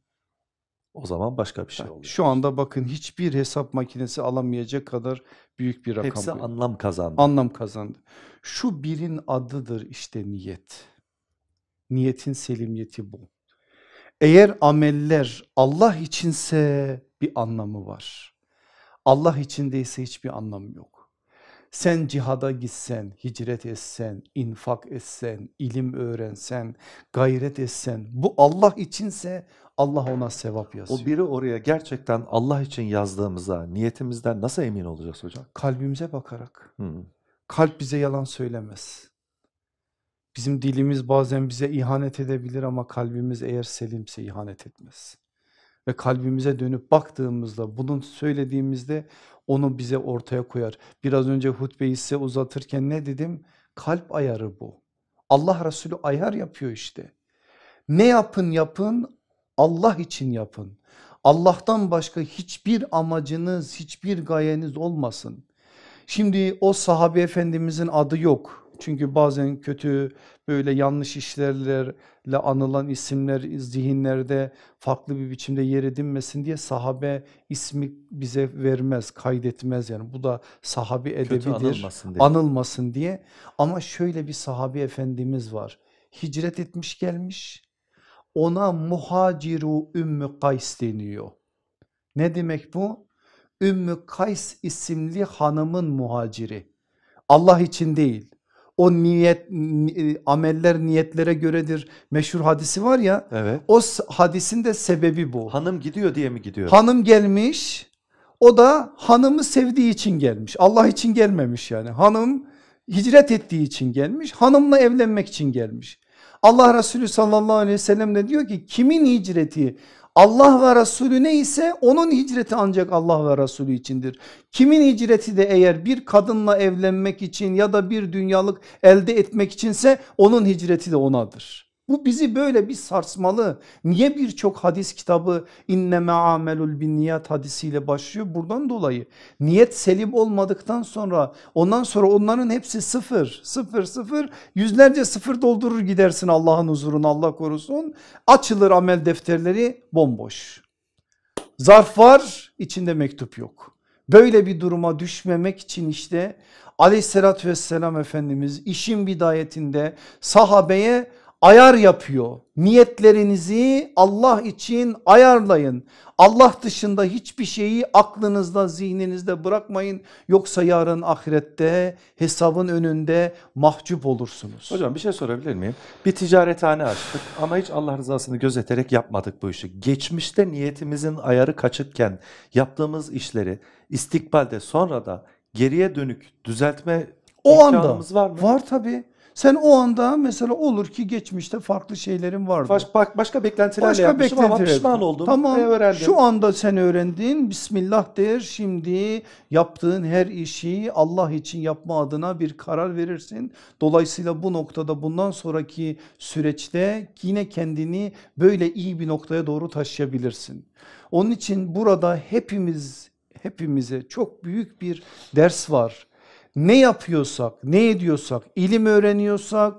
o zaman başka bir şey oluyor. Şu anda bakın hiçbir hesap makinesi alamayacak kadar büyük bir rakam. Hepsi bu. anlam kazandı. Anlam kazandı. Şu birin adıdır işte niyet. Niyetin selimiyeti bu. Eğer ameller Allah içinse bir anlamı var. Allah içindeyse hiçbir anlamı yok. Sen cihada gitsen, hicret etsen, infak etsen, ilim öğrensen, gayret etsen bu Allah içinse Allah ona sevap yazıyor. O biri oraya gerçekten Allah için yazdığımızda niyetimizden nasıl emin olacağız hocam? Kalbimize bakarak. -hı. Kalp bize yalan söylemez. Bizim dilimiz bazen bize ihanet edebilir ama kalbimiz eğer selimse ihanet etmez. Ve kalbimize dönüp baktığımızda, bunun söylediğimizde onu bize ortaya koyar. Biraz önce hutbeyi size uzatırken ne dedim? Kalp ayarı bu. Allah Resulü ayar yapıyor işte. Ne yapın yapın Allah için yapın. Allah'tan başka hiçbir amacınız, hiçbir gayeniz olmasın. Şimdi o sahabe efendimizin adı yok. Çünkü bazen kötü böyle yanlış işlerler ile anılan isimler zihinlerde farklı bir biçimde yer edinmesin diye sahabe ismi bize vermez, kaydetmez yani bu da sahabi edebidir, anılmasın diye. anılmasın diye. Ama şöyle bir sahabi efendimiz var, hicret etmiş gelmiş, ona muhaciru ümmü kays deniyor. Ne demek bu? Ümmü Kays isimli hanımın muhaciri. Allah için değil o niyet e, ameller niyetlere göredir meşhur hadisi var ya evet. o hadisin de sebebi bu. Hanım gidiyor diye mi gidiyor? Hanım gelmiş o da hanımı sevdiği için gelmiş Allah için gelmemiş yani hanım hicret ettiği için gelmiş hanımla evlenmek için gelmiş. Allah Resulü sallallahu aleyhi ve sellem de diyor ki kimin hicreti Allah ve Resulü ne ise onun hicreti ancak Allah ve Resulü içindir. Kimin hicreti de eğer bir kadınla evlenmek için ya da bir dünyalık elde etmek içinse onun hicreti de onadır. Bu bizi böyle bir sarsmalı. Niye birçok hadis kitabı inneme amelul bin niyat hadisiyle başlıyor? Buradan dolayı niyet selim olmadıktan sonra ondan sonra onların hepsi sıfır sıfır sıfır yüzlerce sıfır doldurur gidersin Allah'ın huzuruna Allah korusun. Açılır amel defterleri bomboş. Zarf var içinde mektup yok. Böyle bir duruma düşmemek için işte aleyhissalatü vesselam Efendimiz işin bidayetinde sahabeye ayar yapıyor. Niyetlerinizi Allah için ayarlayın. Allah dışında hiçbir şeyi aklınızda zihninizde bırakmayın. Yoksa yarın ahirette hesabın önünde mahcup olursunuz. Hocam bir şey sorabilir miyim? Bir ticarethane açtık ama hiç Allah rızasını gözeterek yapmadık bu işi. Geçmişte niyetimizin ayarı kaçıkken yaptığımız işleri istikbalde sonra da geriye dönük düzeltme o anda var mı? Var tabii. Sen o anda mesela olur ki geçmişte farklı şeylerin vardı. Baş, bak, başka beklentilerle başka yapmışım beklentiler. ama pişman oldum tamam, ve öğrendim. Şu anda sen öğrendin. Bismillah der şimdi yaptığın her işi Allah için yapma adına bir karar verirsin. Dolayısıyla bu noktada bundan sonraki süreçte yine kendini böyle iyi bir noktaya doğru taşıyabilirsin. Onun için burada hepimiz hepimize çok büyük bir ders var ne yapıyorsak, ne ediyorsak, ilim öğreniyorsak,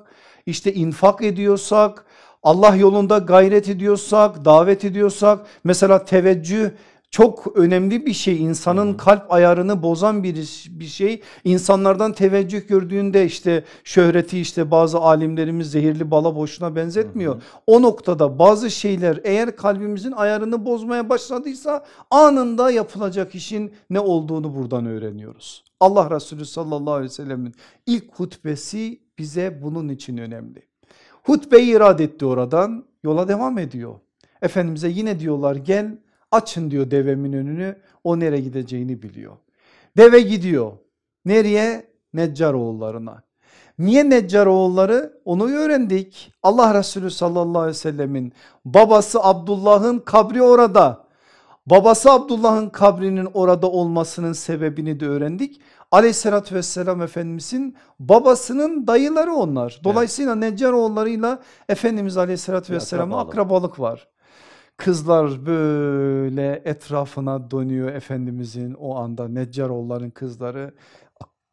işte infak ediyorsak, Allah yolunda gayret ediyorsak, davet ediyorsak mesela teveccüh çok önemli bir şey insanın kalp ayarını bozan bir, bir şey insanlardan teveccüh gördüğünde işte şöhreti işte bazı alimlerimiz zehirli bala boşuna benzetmiyor. O noktada bazı şeyler eğer kalbimizin ayarını bozmaya başladıysa anında yapılacak işin ne olduğunu buradan öğreniyoruz. Allah Resulü sallallahu aleyhi ve sellemin ilk hutbesi bize bunun için önemli. Hutbeyi irad etti oradan yola devam ediyor. Efendimiz'e yine diyorlar gel açın diyor devemin önünü o nereye gideceğini biliyor. Deve gidiyor nereye oğullarına. Niye oğulları onu öğrendik Allah Resulü sallallahu aleyhi ve sellemin babası Abdullah'ın kabri orada Babası Abdullah'ın kabrinin orada olmasının sebebini de öğrendik. Aleyhissalatü vesselam Efendimizin babasının dayıları onlar. Dolayısıyla evet. Neccaroğullarıyla Efendimiz Aleyhissalatü vesselama akrabalık var. Kızlar böyle etrafına dönüyor Efendimizin o anda Neccaroğulların kızları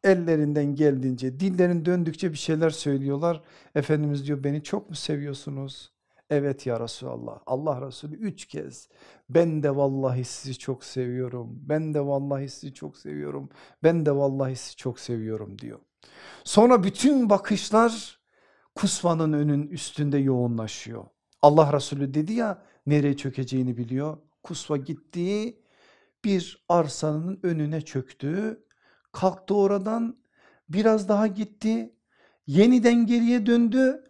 ellerinden geldiğince dillerin döndükçe bir şeyler söylüyorlar. Efendimiz diyor beni çok mu seviyorsunuz? Evet ya Resulallah Allah Resulü üç kez ben de vallahi sizi çok seviyorum ben de vallahi sizi çok seviyorum ben de vallahi sizi çok seviyorum diyor. Sonra bütün bakışlar kusvanın önün üstünde yoğunlaşıyor. Allah Resulü dedi ya nereye çökeceğini biliyor. Kusva gittiği bir arsanın önüne çöktü. Kalktı oradan biraz daha gitti. Yeniden geriye döndü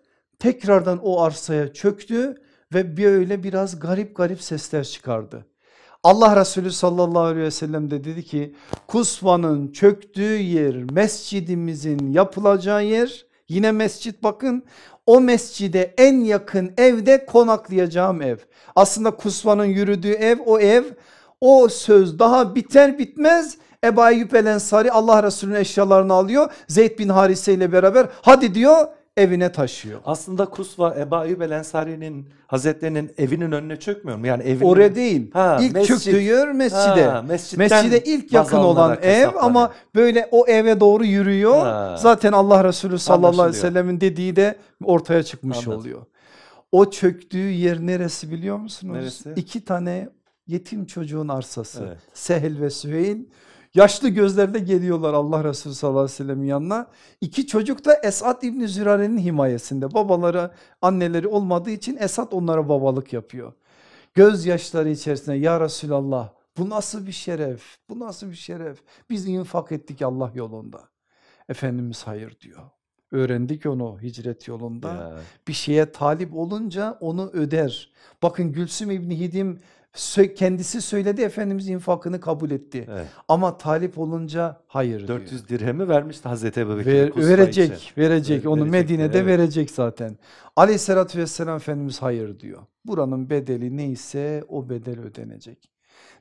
tekrardan o arsaya çöktü ve böyle biraz garip garip sesler çıkardı. Allah Resulü sallallahu aleyhi ve sellem de dedi ki Kusva'nın çöktüğü yer mescidimizin yapılacağı yer yine mescit bakın o mescide en yakın evde konaklayacağım ev. Aslında Kusva'nın yürüdüğü ev o ev o söz daha biter bitmez Ebu Eyyub el Ensari Allah Resulü'nün eşyalarını alıyor. Zeyd bin Harise ile beraber hadi diyor evine taşıyor. Aslında Kusva Eba Eyyub el Ensari'nin Hazretlerinin evinin önüne çökmüyor mu? Yani evinin... Oraya değil. Ha, ilk mescid. çöktüğü yer mescide. Ha, mescide ilk yakın olan ev hesapları. ama böyle o eve doğru yürüyor. Ha. Zaten Allah Resulü sallallahu Anlaşılıyor. aleyhi ve sellemin dediği de ortaya çıkmış Anladım. oluyor. O çöktüğü yer neresi biliyor musunuz? Neresi? İki tane yetim çocuğun arsası. Evet. Sehel ve Süheyl. Yaşlı gözlerde geliyorlar Allah Resulü sallallahu aleyhi ve sellem'in yanına. İki çocuk da Esad İbni Zürare'nin himayesinde. Babaları anneleri olmadığı için Esad onlara babalık yapıyor. Göz yaşları içerisinde ya Resulallah bu nasıl bir şeref bu nasıl bir şeref biz infak ettik Allah yolunda. Efendimiz hayır diyor öğrendik onu hicret yolunda. Ya. Bir şeye talip olunca onu öder. Bakın Gülsüm İbni Hidim kendisi söyledi Efendimiz infakını kabul etti. Evet. Ama talip olunca hayır 400 diyor. dirhemi vermişti Hazreti Ebu Bekir Ver, verecek, için. verecek. Onu verecek, Medine'de evet. verecek zaten. Aleyhissalatü vesselam Efendimiz hayır diyor. Buranın bedeli neyse o bedel ödenecek.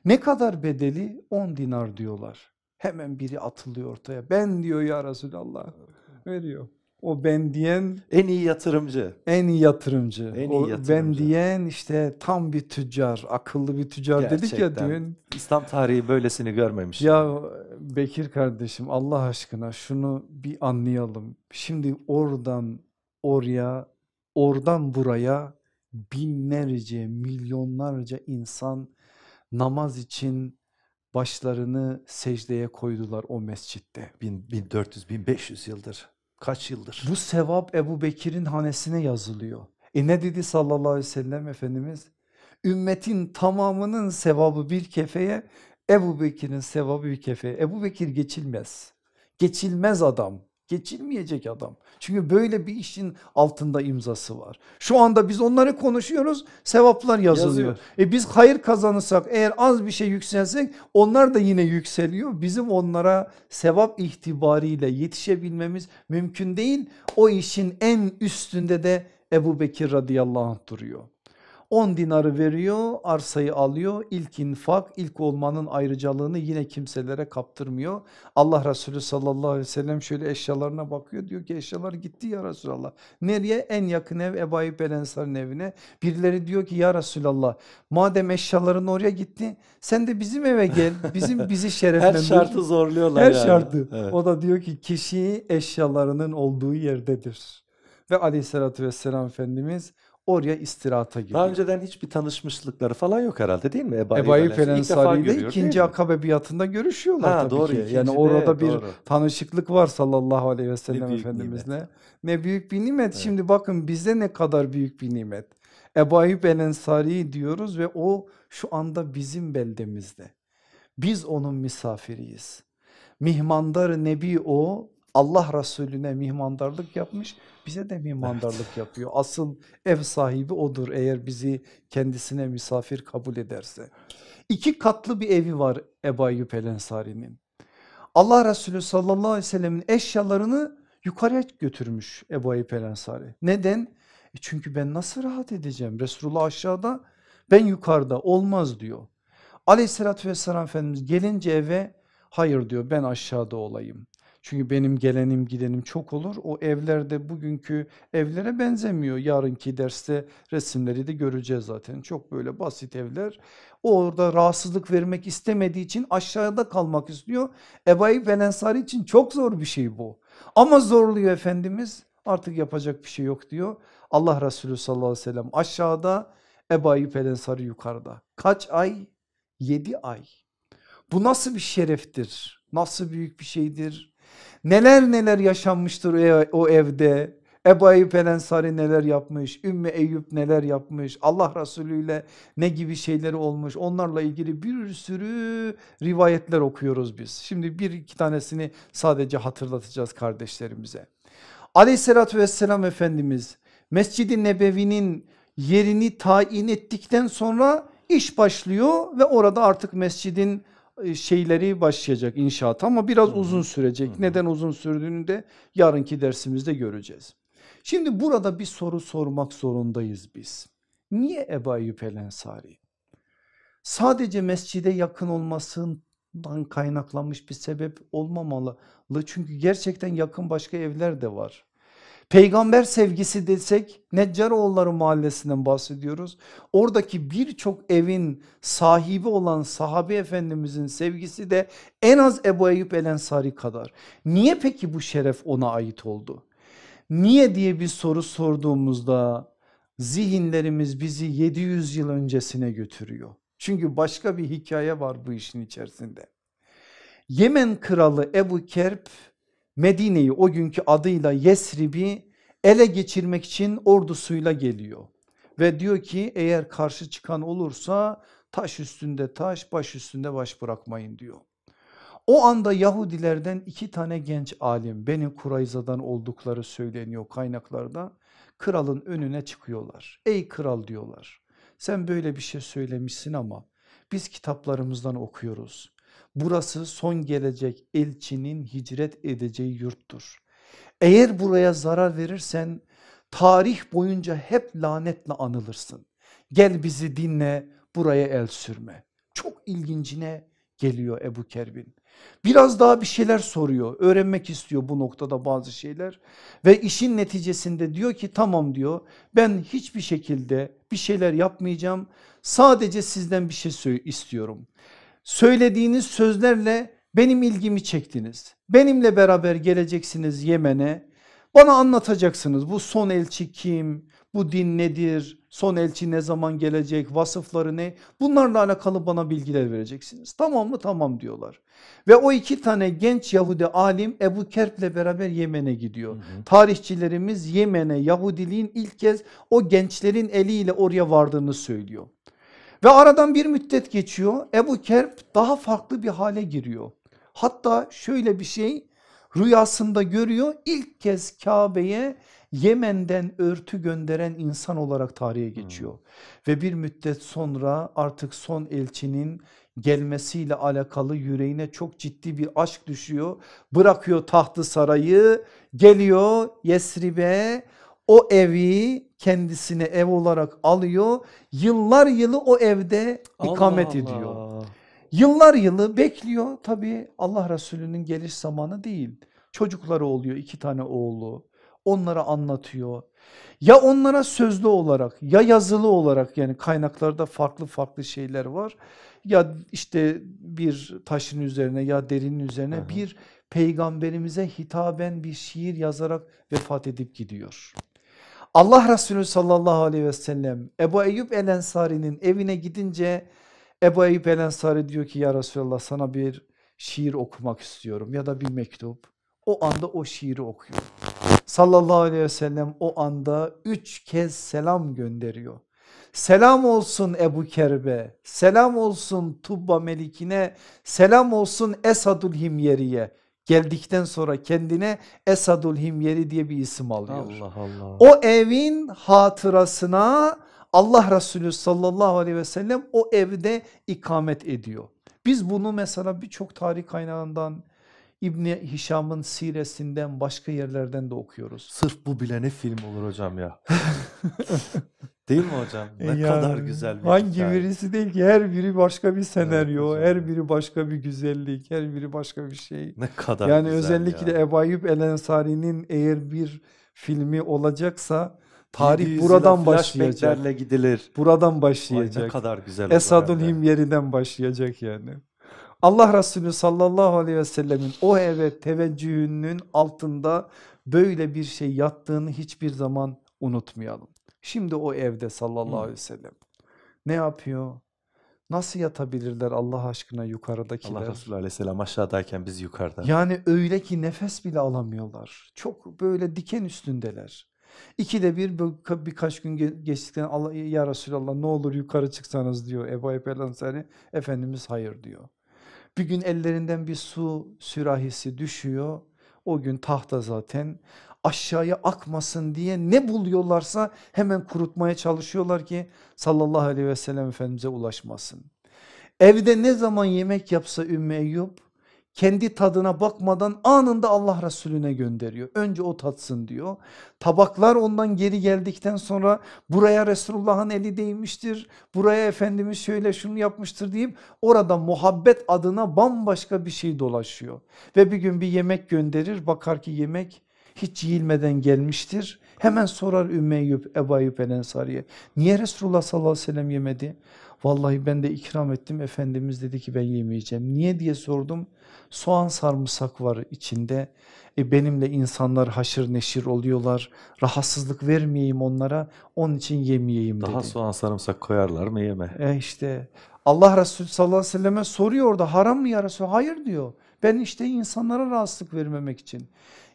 Ne kadar bedeli? 10 dinar diyorlar. Hemen biri atılıyor ortaya. Ben diyor ya Resulallah veriyor o ben diyen en iyi yatırımcı. En iyi yatırımcı. En iyi yatırımcı. O ben diyen işte tam bir tüccar, akıllı bir tüccar Gerçekten. dedik ya dün. İslam tarihi böylesini görmemiş. Ya Bekir kardeşim Allah aşkına şunu bir anlayalım. Şimdi oradan oraya, oradan buraya binlerce, milyonlarca insan namaz için başlarını secdeye koydular o mescitte. 1400-1500 yıldır. Kaç yıldır? Bu sevap Ebu Bekir'in hanesine yazılıyor. E ne dedi sallallahu aleyhi ve sellem Efendimiz? Ümmetin tamamının sevabı bir kefeye, Ebu Bekir'in sevabı bir kefeye. Ebu Bekir geçilmez, geçilmez adam. Geçilmeyecek adam. Çünkü böyle bir işin altında imzası var. Şu anda biz onları konuşuyoruz sevaplar yazılıyor. Yazıyor. E biz hayır kazanırsak eğer az bir şey yükselsek onlar da yine yükseliyor. Bizim onlara sevap itibariyle yetişebilmemiz mümkün değil. O işin en üstünde de Ebu Bekir radıyallahu anh duruyor. 10 dinarı veriyor, arsayı alıyor. İlk infak, ilk olmanın ayrıcalığını yine kimselere kaptırmıyor. Allah Resulü sallallahu aleyhi ve sellem şöyle eşyalarına bakıyor. Diyor ki eşyalar gitti ya Resulallah. Nereye? En yakın ev Ebu Ayyub evine. Birileri diyor ki ya Resulallah madem eşyaların oraya gitti sen de bizim eve gel. Bizim bizi şereflendir. Her şartı zorluyorlar Her yani. şartı. Evet. O da diyor ki kişi eşyalarının olduğu yerdedir. Ve aleyhissalatü vesselam Efendimiz Oraya istirahata giriyor. Daha önceden hiçbir tanışmışlıkları falan yok herhalde değil mi? Ebayi, Ebayi Felensari'yle ikinci akabe biatında görüşüyorlar ha, tabii doğru, ki. Yani orada bir doğru. tanışıklık var sallallahu aleyhi ve sellem ne Efendimizle. Nimet. Ne büyük bir nimet. Evet. Şimdi bakın bize ne kadar büyük bir nimet. Ebu Ayyub el diyoruz ve o şu anda bizim beldemizde. Biz onun misafiriyiz. Mihmandar Nebi o Allah Resulüne mihmandarlık yapmış bize de mimandarlık evet. yapıyor. Asıl ev sahibi odur eğer bizi kendisine misafir kabul ederse. İki katlı bir evi var Ebu Eyyub El Ensari'nin. Allah Resulü sallallahu aleyhi ve sellemin eşyalarını yukarıya götürmüş Ebu Eyyub El Ensari. Neden? E çünkü ben nasıl rahat edeceğim? Resulullah aşağıda ben yukarıda olmaz diyor. Aleyhissalatü vesselam Efendimiz gelince eve hayır diyor ben aşağıda olayım. Çünkü benim gelenim gidenim çok olur. O evlerde bugünkü evlere benzemiyor. Yarınki derste resimleri de göreceğiz zaten. Çok böyle basit evler. O Orada rahatsızlık vermek istemediği için aşağıda kalmak istiyor. Ebayi ve için çok zor bir şey bu. Ama zorluyor Efendimiz artık yapacak bir şey yok diyor. Allah Resulü sallallahu aleyhi ve sellem aşağıda Ebu Eyyub yukarıda. Kaç ay? 7 ay. Bu nasıl bir şereftir? Nasıl büyük bir şeydir? Neler neler yaşanmıştır o evde. Ebu Eyyub El Ensari neler yapmış, Ümmü Eyüp neler yapmış, Allah Resulü ile ne gibi şeyleri olmuş onlarla ilgili bir sürü rivayetler okuyoruz biz. Şimdi bir iki tanesini sadece hatırlatacağız kardeşlerimize. Aleyhissalatü vesselam Efendimiz Mescid-i Nebevi'nin yerini tayin ettikten sonra iş başlıyor ve orada artık mescidin e, şeyleri başlayacak inşaat ama biraz hmm. uzun sürecek. Hmm. Neden uzun sürdüğünü de yarınki dersimizde göreceğiz. Şimdi burada bir soru sormak zorundayız biz. Niye Ebu Eyyub el Ensari? Sadece mescide yakın olmasından kaynaklanmış bir sebep olmamalı. Çünkü gerçekten yakın başka evler de var. Peygamber sevgisi desek Neccaroğulları mahallesinden bahsediyoruz. Oradaki birçok evin sahibi olan sahabe efendimizin sevgisi de en az Ebu Eyyub El Ensari kadar. Niye peki bu şeref ona ait oldu? Niye diye bir soru sorduğumuzda zihinlerimiz bizi 700 yıl öncesine götürüyor. Çünkü başka bir hikaye var bu işin içerisinde. Yemen kralı Ebu Kerp Medine'yi o günkü adıyla Yesrib'i ele geçirmek için ordusuyla geliyor. Ve diyor ki eğer karşı çıkan olursa taş üstünde taş baş üstünde baş bırakmayın diyor. O anda Yahudilerden iki tane genç alim Beni Kurayza'dan oldukları söyleniyor kaynaklarda. Kralın önüne çıkıyorlar. Ey kral diyorlar sen böyle bir şey söylemişsin ama biz kitaplarımızdan okuyoruz. Burası son gelecek elçinin hicret edeceği yurttur. Eğer buraya zarar verirsen tarih boyunca hep lanetle anılırsın. Gel bizi dinle buraya el sürme. Çok ilgincine geliyor Ebu Kerbin. Biraz daha bir şeyler soruyor öğrenmek istiyor bu noktada bazı şeyler ve işin neticesinde diyor ki tamam diyor ben hiçbir şekilde bir şeyler yapmayacağım sadece sizden bir şey istiyorum söylediğiniz sözlerle benim ilgimi çektiniz. Benimle beraber geleceksiniz Yemen'e bana anlatacaksınız bu son elçi kim, bu din nedir, son elçi ne zaman gelecek, vasıfları ne bunlarla alakalı bana bilgiler vereceksiniz. Tamam mı tamam diyorlar ve o iki tane genç Yahudi alim Ebu ile beraber Yemen'e gidiyor. Hı hı. Tarihçilerimiz Yemen'e Yahudiliğin ilk kez o gençlerin eliyle oraya vardığını söylüyor. Ve aradan bir müddet geçiyor. Ebu Kerp daha farklı bir hale giriyor. Hatta şöyle bir şey rüyasında görüyor. İlk kez Kabe'ye Yemen'den örtü gönderen insan olarak tarihe hmm. geçiyor. Hmm. Ve bir müddet sonra artık son elçinin gelmesiyle alakalı yüreğine çok ciddi bir aşk düşüyor. Bırakıyor tahtı sarayı geliyor Yesrib'e o evi kendisine ev olarak alıyor. Yıllar yılı o evde Allah ikamet Allah. ediyor. Yıllar yılı bekliyor tabi Allah Resulü'nün geliş zamanı değil. Çocukları oluyor iki tane oğlu onlara anlatıyor. Ya onlara sözlü olarak ya yazılı olarak yani kaynaklarda farklı farklı şeyler var. Ya işte bir taşın üzerine ya derinin üzerine Aha. bir peygamberimize hitaben bir şiir yazarak vefat edip gidiyor. Allah Resulü sallallahu aleyhi ve sellem Ebu Eyyub El Ensari'nin evine gidince Ebu Eyyub El Ensari diyor ki ya Resulallah sana bir şiir okumak istiyorum ya da bir mektup. O anda o şiiri okuyor. Sallallahu aleyhi ve sellem o anda üç kez selam gönderiyor. Selam olsun Ebu Kerbe, selam olsun Tubba Melikine, selam olsun Esadul Himyeri'ye geldikten sonra kendine Esadul Himyeri diye bir isim alıyor. Allah Allah. O evin hatırasına Allah Resulü sallallahu aleyhi ve sellem o evde ikamet ediyor. Biz bunu mesela birçok tarih kaynağından İbni Hişam'ın siresinden başka yerlerden de okuyoruz. Sırf bu bile ne film olur hocam ya. değil mi hocam? Ne yani, kadar güzel bir Hangi hikaye. birisi değil ki her biri başka bir senaryo, evet, her biri başka bir güzellik, her biri başka bir şey. Ne kadar Yani güzel özellikle ya. Ebu Ayyub El Ensari'nin eğer bir filmi olacaksa Tarih buradan başlayacak. gidilir. Buradan başlayacak. Ay ne kadar güzel. Esadun him Himyeri'den başlayacak yani. Allah Resulü sallallahu aleyhi ve sellemin o eve teveccühünün altında böyle bir şey yattığını hiçbir zaman unutmayalım. Şimdi o evde sallallahu aleyhi ve sellem ne yapıyor? Nasıl yatabilirler Allah aşkına yukarıdakiler? Allah Resulü aleyhisselam aşağıdayken biz yukarıda. Yani öyle ki nefes bile alamıyorlar. Çok böyle diken üstündeler. İkide bir birkaç gün geçtikten Allah, ya Resulallah ne olur yukarı çıksanız diyor Ebu Eyyub el Efendimiz hayır diyor. Bir gün ellerinden bir su sürahisi düşüyor. O gün tahta zaten aşağıya akmasın diye ne buluyorlarsa hemen kurutmaya çalışıyorlar ki sallallahu aleyhi ve sellem Efendimiz'e ulaşmasın. Evde ne zaman yemek yapsa Ümmü Eyyub kendi tadına bakmadan anında Allah Resulüne gönderiyor. Önce o tatsın diyor. Tabaklar ondan geri geldikten sonra buraya Resulullah'ın eli değmiştir, buraya Efendimiz şöyle şunu yapmıştır deyip orada muhabbet adına bambaşka bir şey dolaşıyor. Ve bir gün bir yemek gönderir bakar ki yemek hiç yiyilmeden gelmiştir. Hemen sorar Ümmeyüp Ebayüp El Ensari'ye niye Resulullah sallallahu aleyhi ve sellem yemedi? Vallahi ben de ikram ettim Efendimiz dedi ki ben yemeyeceğim. Niye diye sordum. Soğan sarımsak var içinde. E benimle insanlar haşır neşir oluyorlar. Rahatsızlık vermeyeyim onlara onun için yemeyeyim dedi. Daha soğan sarımsak koyarlar mı yeme? E işte Allah Resulü sallallahu aleyhi ve selleme soruyor da haram mı ya Resulü? Hayır diyor. Ben işte insanlara rahatsızlık vermemek için.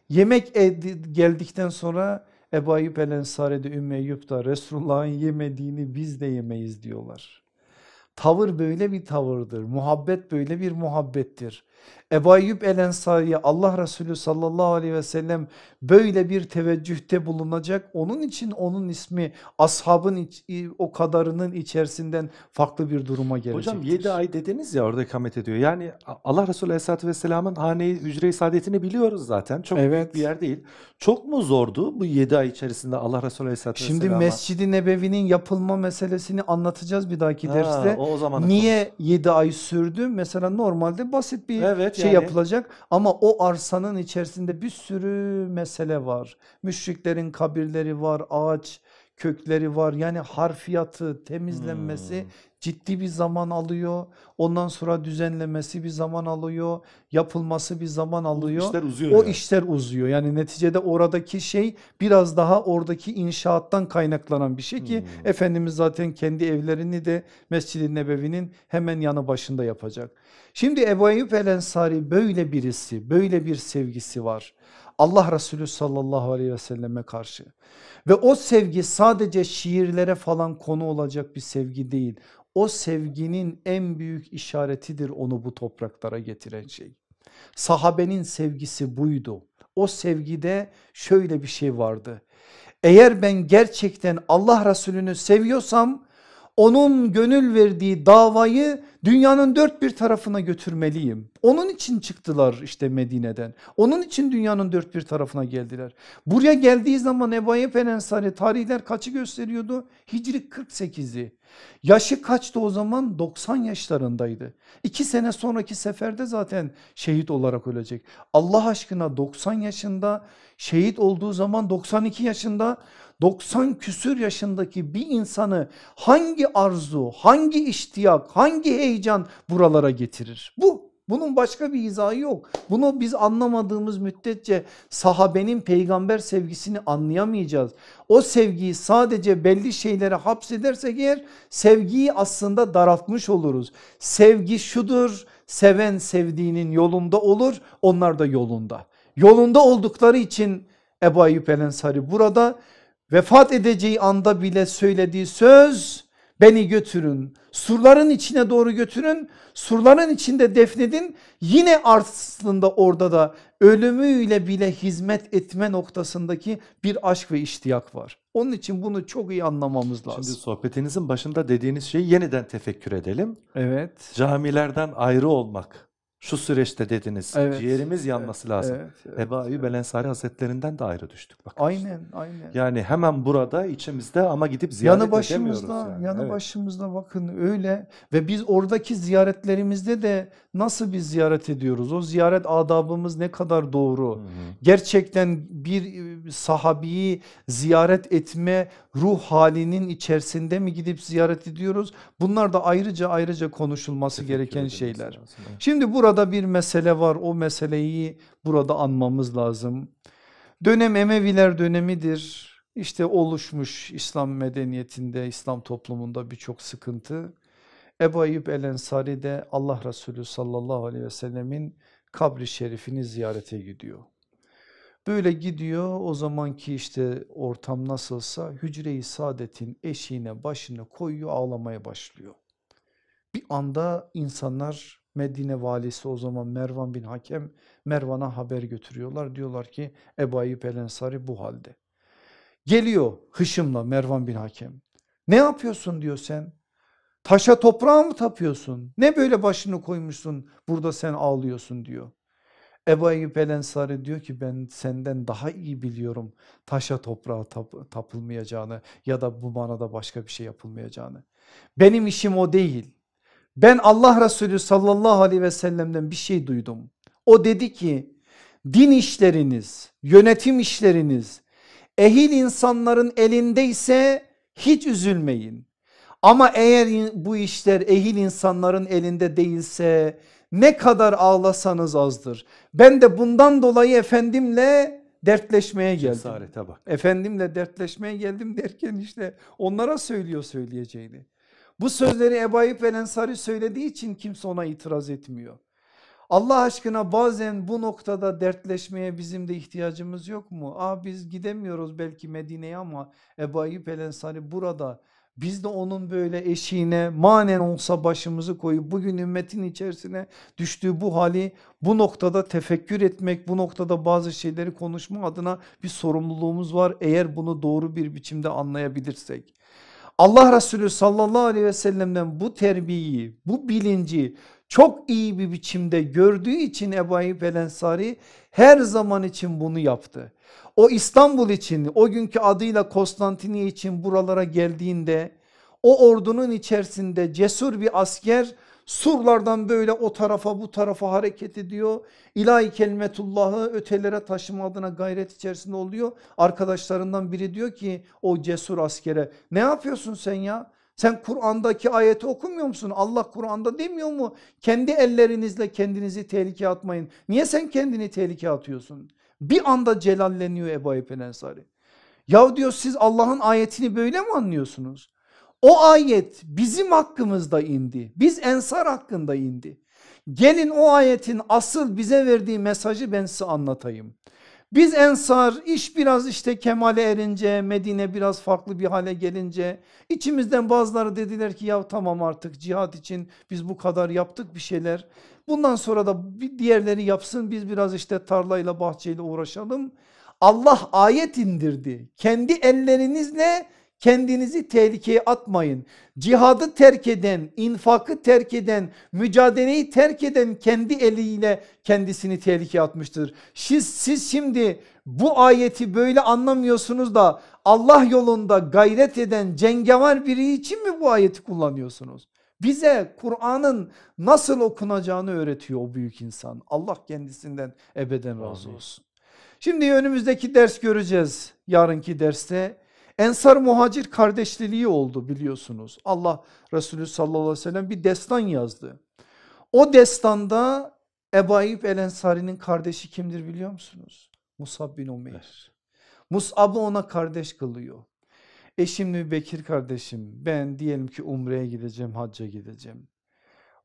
Yemek e, geldikten sonra Ebu Ayyub el Ensari'de Ümmü Eyyub da Resulullah'ın yemediğini biz de yemeyiz diyorlar. Tavır böyle bir tavırdır. Muhabbet böyle bir muhabbettir. Ebu Ayyub el Ensari'ye Allah Resulü sallallahu aleyhi ve sellem böyle bir teveccühte bulunacak. Onun için onun ismi ashabın iç, o kadarının içerisinden farklı bir duruma gelecektir. Hocam 7 ay dediniz ya orada ikamet ediyor. Yani Allah Resulü aleyhissalatü vesselamın haneyi hücre-i saadetini biliyoruz zaten. Çok evet. büyük bir yer değil. Çok mu zordu bu 7 ay içerisinde Allah Resulü aleyhissalatü vesselama? Şimdi Mescid-i Nebevi'nin yapılma meselesini anlatacağız bir dahaki ha, derste. O, o Niye 7 ay sürdü? Mesela normalde basit bir evet Evet, şey yani. yapılacak ama o arsanın içerisinde bir sürü mesele var. Müşriklerin kabirleri var, ağaç kökleri var. Yani harfiyatı temizlenmesi hmm. ciddi bir zaman alıyor. Ondan sonra düzenlemesi bir zaman alıyor. Yapılması bir zaman alıyor. O işler uzuyor. O yani. işler uzuyor. Yani neticede oradaki şey biraz daha oradaki inşaattan kaynaklanan bir şey ki hmm. Efendimiz zaten kendi evlerini de Mescid-i Nebevi'nin hemen yanı başında yapacak. Şimdi Ebu Eyyub El Ensari böyle birisi, böyle bir sevgisi var. Allah Resulü sallallahu aleyhi ve selleme karşı ve o sevgi sadece şiirlere falan konu olacak bir sevgi değil. O sevginin en büyük işaretidir onu bu topraklara getiren şey. Sahabenin sevgisi buydu. O sevgide şöyle bir şey vardı. Eğer ben gerçekten Allah Resulü'nü seviyorsam onun gönül verdiği davayı dünyanın dört bir tarafına götürmeliyim. Onun için çıktılar işte Medine'den. Onun için dünyanın dört bir tarafına geldiler. Buraya geldiği zaman Ebu Ayyub el Ensari tarihler kaçı gösteriyordu? Hicri 48'i. Yaşı kaçtı o zaman? 90 yaşlarındaydı. İki sene sonraki seferde zaten şehit olarak ölecek. Allah aşkına 90 yaşında şehit olduğu zaman 92 yaşında 90 küsür yaşındaki bir insanı hangi arzu, hangi iştiyak, hangi heyecan buralara getirir? Bu bunun başka bir izahı yok. Bunu biz anlamadığımız müddetçe sahabenin peygamber sevgisini anlayamayacağız. O sevgiyi sadece belli şeylere hapsedersek eğer sevgiyi aslında daraltmış oluruz. Sevgi şudur seven sevdiğinin yolunda olur onlar da yolunda. Yolunda oldukları için Ebu Eyyub El Ensari burada vefat edeceği anda bile söylediği söz beni götürün surların içine doğru götürün surların içinde defnedin yine aslında orada da ölümüyle bile hizmet etme noktasındaki bir aşk ve iştiyak var. Onun için bunu çok iyi anlamamız lazım. Şimdi sohbetinizin başında dediğiniz şeyi yeniden tefekkür edelim. Evet. Camilerden ayrı olmak şu süreçte dediniz. Evet. Ciğerimiz yanması evet, lazım. Evet, evet, Eba Eyyub evet. Ensari Hazretlerinden de ayrı düştük. Bakın aynen işte. aynen. Yani hemen burada içimizde ama gidip ziyaret yanı başımızda, yani. Yanı evet. başımızda bakın öyle ve biz oradaki ziyaretlerimizde de nasıl bir ziyaret ediyoruz? O ziyaret adabımız ne kadar doğru? Hı hı. Gerçekten bir e, sahabiyi ziyaret etme ruh halinin içerisinde mi gidip ziyaret ediyoruz? Bunlar da ayrıca ayrıca konuşulması Tefekkür gereken şeyler. Şimdi burada bir mesele var o meseleyi burada anmamız lazım. Dönem Emeviler dönemidir. İşte oluşmuş İslam medeniyetinde, İslam toplumunda birçok sıkıntı. Ebu Ayyub el Ensari de Allah Resulü sallallahu aleyhi ve sellemin kabri şerifini ziyarete gidiyor. Böyle gidiyor o zamanki işte ortam nasılsa hücre-i saadetin eşiğine başını koyuyor ağlamaya başlıyor. Bir anda insanlar Medine valisi o zaman Mervan bin Hakem Mervan'a haber götürüyorlar. Diyorlar ki Ebu Ayyub El Ensari bu halde. Geliyor hışımla Mervan bin Hakem. Ne yapıyorsun diyor sen? Taşa toprağa mı tapıyorsun? Ne böyle başını koymuşsun burada sen ağlıyorsun diyor. Ebu Eyyub el Ensari diyor ki ben senden daha iyi biliyorum taşa toprağa tap tapılmayacağını ya da bu manada başka bir şey yapılmayacağını. Benim işim o değil. Ben Allah Resulü sallallahu aleyhi ve sellem'den bir şey duydum. O dedi ki din işleriniz, yönetim işleriniz ehil insanların elindeyse hiç üzülmeyin. Ama eğer bu işler ehil insanların elinde değilse ne kadar ağlasanız azdır. Ben de bundan dolayı efendimle dertleşmeye geldim. Cesarete bak. Efendimle dertleşmeye geldim derken işte onlara söylüyor söyleyeceğini. Bu sözleri Ebayip ve Ensari söylediği için kimse ona itiraz etmiyor. Allah aşkına bazen bu noktada dertleşmeye bizim de ihtiyacımız yok mu? Aa biz gidemiyoruz belki Medine'ye ama Ebayip el Ensari burada biz de onun böyle eşiğine manen olsa başımızı koyup bugün ümmetin içerisine düştüğü bu hali bu noktada tefekkür etmek, bu noktada bazı şeyleri konuşma adına bir sorumluluğumuz var eğer bunu doğru bir biçimde anlayabilirsek. Allah Resulü sallallahu aleyhi ve sellem'den bu terbiyeyi, bu bilinci çok iyi bir biçimde gördüğü için Ebu Ayyub El Ensari her zaman için bunu yaptı o İstanbul için o günkü adıyla Konstantiniye için buralara geldiğinde o ordunun içerisinde cesur bir asker surlardan böyle o tarafa bu tarafa hareket ediyor. İlahi kelimetullahı ötelere taşıma adına gayret içerisinde oluyor. Arkadaşlarından biri diyor ki o cesur askere ne yapıyorsun sen ya? Sen Kur'an'daki ayeti okumuyor musun? Allah Kur'an'da demiyor mu? Kendi ellerinizle kendinizi tehlikeye atmayın. Niye sen kendini tehlikeye atıyorsun? Bir anda celalleniyor Ebu Ayyub Ensari. Ya diyor siz Allah'ın ayetini böyle mi anlıyorsunuz? O ayet bizim hakkımızda indi. Biz ensar hakkında indi. Gelin o ayetin asıl bize verdiği mesajı ben size anlatayım. Biz ensar iş biraz işte kemale erince Medine biraz farklı bir hale gelince içimizden bazıları dediler ki ya tamam artık cihat için biz bu kadar yaptık bir şeyler. Bundan sonra da bir diğerleri yapsın biz biraz işte tarlayla bahçeyle uğraşalım. Allah ayet indirdi kendi ellerinizle kendinizi tehlikeye atmayın. Cihadı terk eden, infakı terk eden, mücadeleyi terk eden kendi eliyle kendisini tehlikeye atmıştır. Siz, siz şimdi bu ayeti böyle anlamıyorsunuz da Allah yolunda gayret eden cengaver biri için mi bu ayeti kullanıyorsunuz? Bize Kur'an'ın nasıl okunacağını öğretiyor o büyük insan. Allah kendisinden ebeden razı olsun. Şimdi önümüzdeki ders göreceğiz yarınki derste. Ensar muhacir kardeşliliği oldu biliyorsunuz. Allah Resulü sallallahu aleyhi ve sellem bir destan yazdı. O destanda Ebayip el Ensari'nin kardeşi kimdir biliyor musunuz? Musab bin Umeyr. Evet. Musab'ı ona kardeş kılıyor. E şimdi Bekir kardeşim ben diyelim ki Umre'ye gideceğim, hacca gideceğim.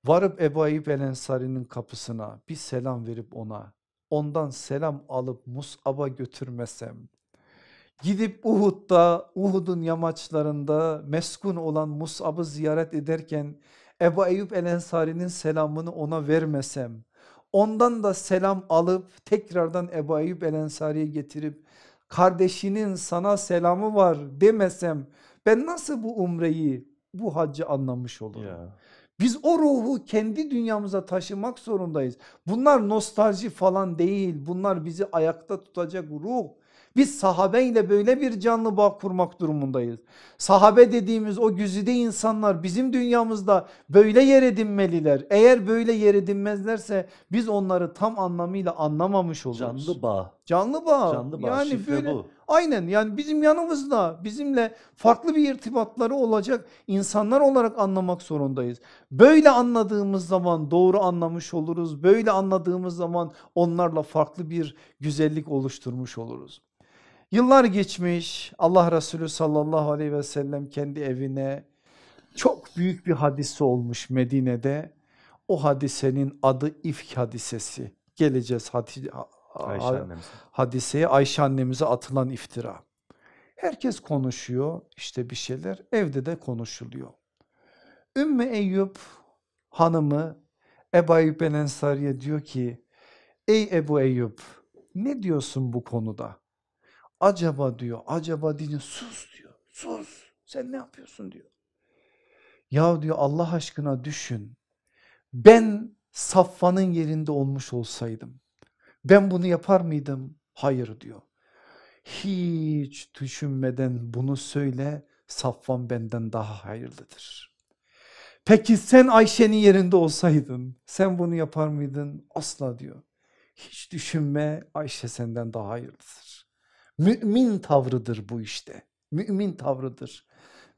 Varıp Ebayip el Ensari'nin kapısına bir selam verip ona ondan selam alıp Mus'ab'a götürmesem Gidip Uhud'da, Uhud'un yamaçlarında meskun olan Mus'ab'ı ziyaret ederken Ebu Eyyub El Ensari'nin selamını ona vermesem, ondan da selam alıp tekrardan Ebu Eyyub El Ensari'ye getirip kardeşinin sana selamı var demesem ben nasıl bu umreyi, bu hacı anlamış olurum? Ya. Biz o ruhu kendi dünyamıza taşımak zorundayız. Bunlar nostalji falan değil bunlar bizi ayakta tutacak ruh biz sahabeyle böyle bir canlı bağ kurmak durumundayız. Sahabe dediğimiz o güzide insanlar bizim dünyamızda böyle yer edinmeliler. Eğer böyle yer edinmezlerse biz onları tam anlamıyla anlamamış oluruz. Canlı bağ. Canlı bağ. Canlı bağ. Yani Şifre böyle bu. Aynen yani bizim yanımızda bizimle farklı bir irtibatları olacak insanlar olarak anlamak zorundayız. Böyle anladığımız zaman doğru anlamış oluruz. Böyle anladığımız zaman onlarla farklı bir güzellik oluşturmuş oluruz. Yıllar geçmiş Allah Resulü sallallahu aleyhi ve sellem kendi evine çok büyük bir hadise olmuş Medine'de. O hadisenin adı ifk hadisesi. Geleceğiz hadise, Ayşe hadiseye Ayşe annemize atılan iftira. Herkes konuşuyor işte bir şeyler evde de konuşuluyor. Ümmü Eyüp hanımı Ebu Eyyub Ben Ensari'ye diyor ki ey Ebu Eyüp ne diyorsun bu konuda? acaba diyor, acaba deyince sus diyor, sus sen ne yapıyorsun diyor. Ya diyor Allah aşkına düşün ben Safvan'ın yerinde olmuş olsaydım ben bunu yapar mıydım? Hayır diyor. Hiç düşünmeden bunu söyle Safvan benden daha hayırlıdır. Peki sen Ayşe'nin yerinde olsaydın sen bunu yapar mıydın? Asla diyor. Hiç düşünme Ayşe senden daha hayırlıdır. Mümin tavrıdır bu işte. Mümin tavrıdır.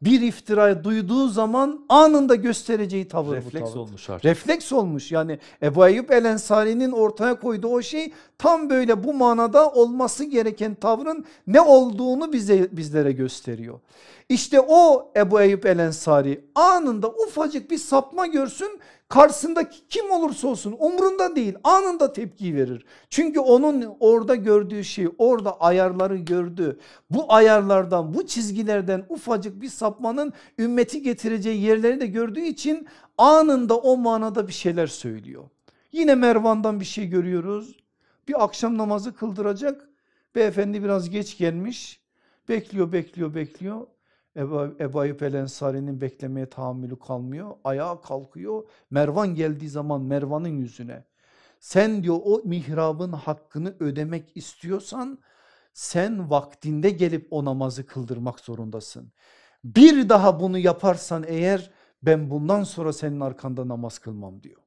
Bir iftira duyduğu zaman anında göstereceği tavır Refleks bu tavır. olmuş artık. Refleks olmuş yani Ebu Eyyub El Ensari'nin ortaya koyduğu o şey tam böyle bu manada olması gereken tavrın ne olduğunu bize bizlere gösteriyor. İşte o Ebu Eyyub El Ensari anında ufacık bir sapma görsün Karşısındaki kim olursa olsun umrunda değil anında tepki verir. Çünkü onun orada gördüğü şey orada ayarları gördü. Bu ayarlardan bu çizgilerden ufacık bir sapmanın ümmeti getireceği yerleri de gördüğü için anında o manada bir şeyler söylüyor. Yine Mervan'dan bir şey görüyoruz. Bir akşam namazı kıldıracak. Beyefendi biraz geç gelmiş. Bekliyor bekliyor bekliyor. Ebu, Ebu Ayyub el Ensari'nin beklemeye tahammülü kalmıyor. Ayağa kalkıyor. Mervan geldiği zaman Mervan'ın yüzüne sen diyor o mihrabın hakkını ödemek istiyorsan sen vaktinde gelip o namazı kıldırmak zorundasın. Bir daha bunu yaparsan eğer ben bundan sonra senin arkanda namaz kılmam diyor.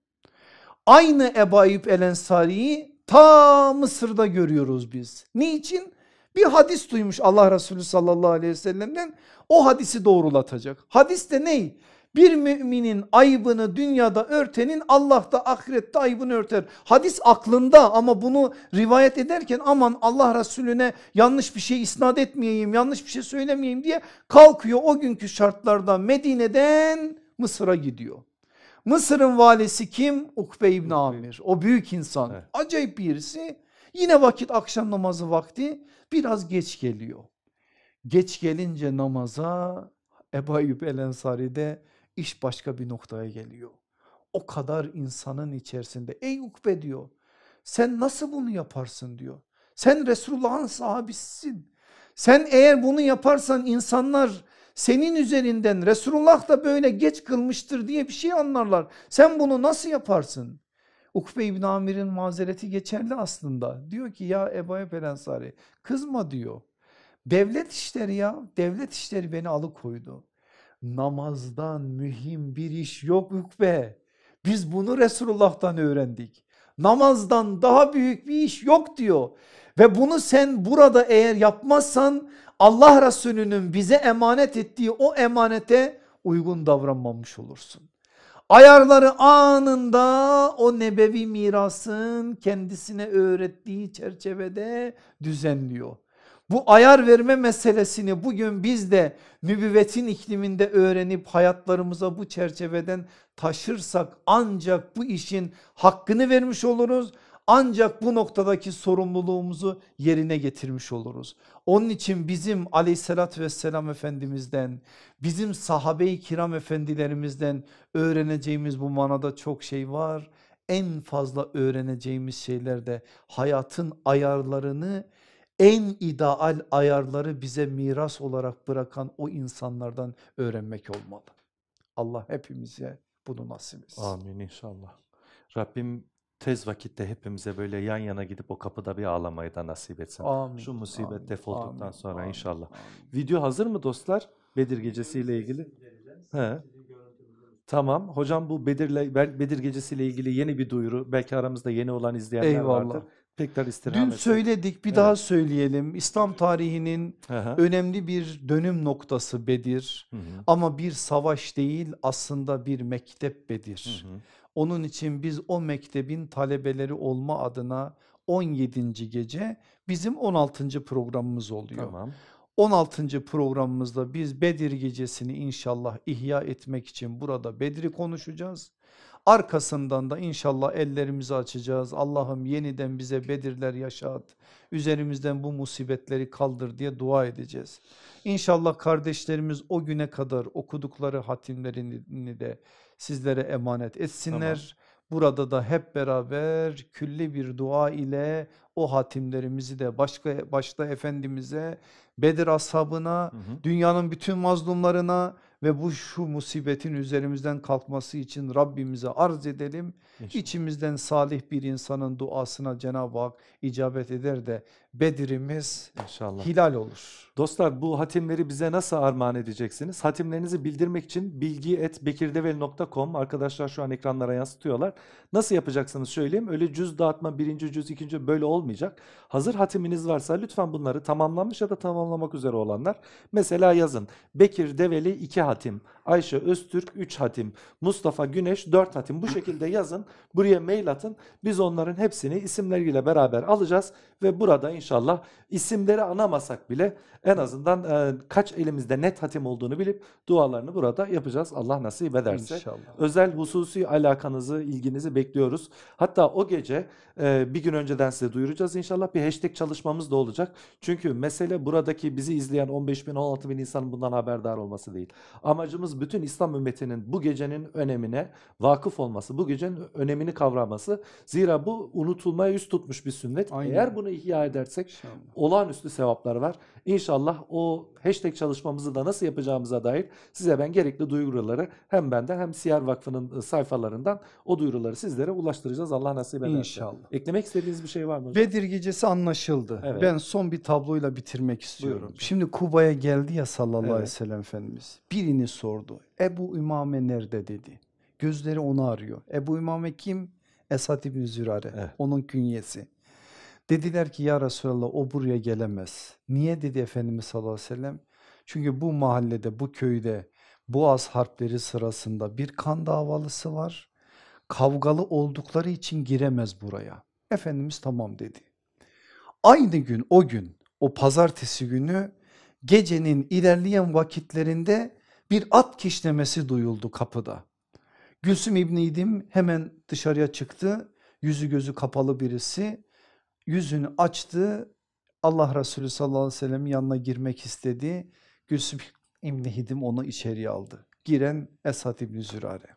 Aynı Ebu Ayyub el Ensari'yi ta Mısır'da görüyoruz biz. Niçin? Bir hadis duymuş Allah Resulü sallallahu aleyhi ve sellem'den o hadisi doğrulatacak. Hadis de ney? Bir müminin ayıbını dünyada örtenin Allah da ahirette ayıbını örter. Hadis aklında ama bunu rivayet ederken aman Allah Resulüne yanlış bir şey isnat etmeyeyim yanlış bir şey söylemeyeyim diye kalkıyor o günkü şartlarda Medine'den Mısır'a gidiyor. Mısır'ın valisi kim? Ukbe İbni Amir o büyük insan acayip birisi yine vakit akşam namazı vakti biraz geç geliyor. Geç gelince namaza Ebu Ayyub El Ensari'de iş başka bir noktaya geliyor. O kadar insanın içerisinde ey Ukbe diyor sen nasıl bunu yaparsın diyor. Sen Resulullah'ın sahabisisin. Sen eğer bunu yaparsan insanlar senin üzerinden Resulullah da böyle geç kılmıştır diye bir şey anlarlar. Sen bunu nasıl yaparsın? Ukbe İbn Amir'in mazereti geçerli aslında. Diyor ki ya Ebu Eber Ensari kızma diyor. Devlet işleri ya devlet işleri beni alıkoydu. Namazdan mühim bir iş yok Ukbe. Biz bunu Resulullah'tan öğrendik. Namazdan daha büyük bir iş yok diyor. Ve bunu sen burada eğer yapmazsan Allah Resulü'nün bize emanet ettiği o emanete uygun davranmamış olursun ayarları anında o nebevi mirasın kendisine öğrettiği çerçevede düzenliyor. Bu ayar verme meselesini bugün biz de nübüvvetin ikliminde öğrenip hayatlarımıza bu çerçeveden taşırsak ancak bu işin hakkını vermiş oluruz ancak bu noktadaki sorumluluğumuzu yerine getirmiş oluruz. Onun için bizim aleyhissalatü vesselam efendimizden bizim sahabe-i kiram efendilerimizden öğreneceğimiz bu manada çok şey var. En fazla öğreneceğimiz şeyler de hayatın ayarlarını en ideal ayarları bize miras olarak bırakan o insanlardan öğrenmek olmalı. Allah hepimize bunu nasip etsin. Amin inşallah. Rabbim tez vakitte hepimize böyle yan yana gidip o kapıda bir ağlamayı da nasip etsin. Amin. Şu musibet amin, defolduktan amin, sonra amin, inşallah. Amin. Video hazır mı dostlar? Bedir gecesiyle ilgili. He. Tamam. Hocam bu Bedir'le Bedir gecesiyle ilgili yeni bir duyuru. Belki aramızda yeni olan izleyenler Eyvallah. vardır. Tekrar istirham Dün etsin. söyledik bir evet. daha söyleyelim. İslam tarihinin Aha. önemli bir dönüm noktası Bedir. Hı hı. Ama bir savaş değil aslında bir mektep Bedir. Hı hı. Onun için biz o mektebin talebeleri olma adına 17. gece bizim 16. programımız oluyor. Tamam. 16. programımızda biz Bedir gecesini inşallah ihya etmek için burada Bedir'i konuşacağız. Arkasından da inşallah ellerimizi açacağız. Allah'ım yeniden bize Bedirler yaşat, üzerimizden bu musibetleri kaldır diye dua edeceğiz. İnşallah kardeşlerimiz o güne kadar okudukları hatimlerini de sizlere emanet etsinler. Tamam. Burada da hep beraber külli bir dua ile o hatimlerimizi de başka başta Efendimiz'e, Bedir ashabına, hı hı. dünyanın bütün mazlumlarına, ve bu şu musibetin üzerimizden kalkması için Rabbimize arz edelim. İnşallah. İçimizden salih bir insanın duasına Cenab-ı Hak icabet eder de Bedir'imiz İnşallah. hilal olur. Dostlar bu hatimleri bize nasıl armağan edeceksiniz? Hatimlerinizi bildirmek için bilgi et bilgi.bekirdevel.com arkadaşlar şu an ekranlara yansıtıyorlar. Nasıl yapacaksınız söyleyeyim öyle cüz dağıtma birinci cüz ikinci böyle olmayacak. Hazır hatiminiz varsa lütfen bunları tamamlanmış ya da tamamlamak üzere olanlar mesela yazın. Bekir Develi 2 Tim Ayşe Öztürk 3 hatim, Mustafa Güneş 4 hatim. Bu şekilde yazın, buraya mail atın. Biz onların hepsini isimleriyle beraber alacağız ve burada inşallah isimleri anamasak bile en azından e, kaç elimizde net hatim olduğunu bilip dualarını burada yapacağız. Allah nasip ederse. İnşallah. Özel hususi alakanızı, ilginizi bekliyoruz. Hatta o gece e, bir gün önceden size duyuracağız inşallah. Bir hashtag çalışmamız da olacak. Çünkü mesele buradaki bizi izleyen 15 bin, 16 bin insanın bundan haberdar olması değil. Amacımız bütün İslam ümmetinin bu gecenin önemine vakıf olması, bu gecenin önemini kavraması. Zira bu unutulmaya yüz tutmuş bir sünnet. Aynen. Eğer bunu ihya edersek İnşallah. olağanüstü sevaplar var. İnşallah o hashtag çalışmamızı da nasıl yapacağımıza dair size ben gerekli duyuruları hem benden hem Siyer Vakfı'nın ıı, sayfalarından o duyuruları sizlere ulaştıracağız. Allah nasip ederse. İnşallah. Eklemek istediğiniz bir şey var mı hocam? Bedir gecesi anlaşıldı. Evet. Ben son bir tabloyla bitirmek istiyorum. Buyurun. Şimdi Kuba'ya geldi ya sallallahu evet. aleyhi ve sellem Efendimiz. Birini sordu sordu. Ebu İmame nerede dedi. Gözleri onu arıyor. Ebu İmame kim? Esad İbni Zürare. Evet. Onun künyesi. Dediler ki ya Resulallah o buraya gelemez. Niye dedi Efendimiz sallallahu aleyhi ve sellem? Çünkü bu mahallede, bu köyde Boğaz harpleri sırasında bir kan davalısı var. Kavgalı oldukları için giremez buraya. Efendimiz tamam dedi. Aynı gün o gün o pazartesi günü gecenin ilerleyen vakitlerinde bir at kişnemesi duyuldu kapıda. Gülsüm İbni İdim hemen dışarıya çıktı yüzü gözü kapalı birisi yüzünü açtı Allah Resulü sallallahu aleyhi ve Sellem yanına girmek istedi. Gülsüm İbni Hidim onu içeriye aldı. Giren Esad İbni Zürare.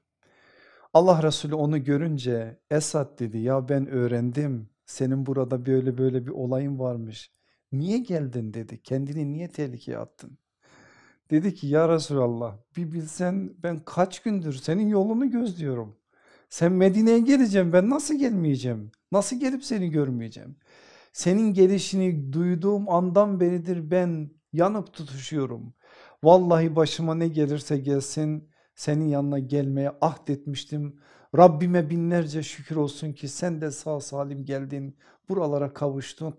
Allah Resulü onu görünce Esad dedi ya ben öğrendim senin burada böyle böyle bir olayın varmış. Niye geldin dedi kendini niye tehlikeye attın? Dedi ki ya Resulallah bir bilsen ben kaç gündür senin yolunu gözlüyorum. Sen Medine'ye geleceğim ben nasıl gelmeyeceğim? Nasıl gelip seni görmeyeceğim? Senin gelişini duyduğum andan beridir ben yanıp tutuşuyorum. Vallahi başıma ne gelirse gelsin senin yanına gelmeye ahdetmiştim. Rabbime binlerce şükür olsun ki sen de sağ salim geldin buralara kavuştun.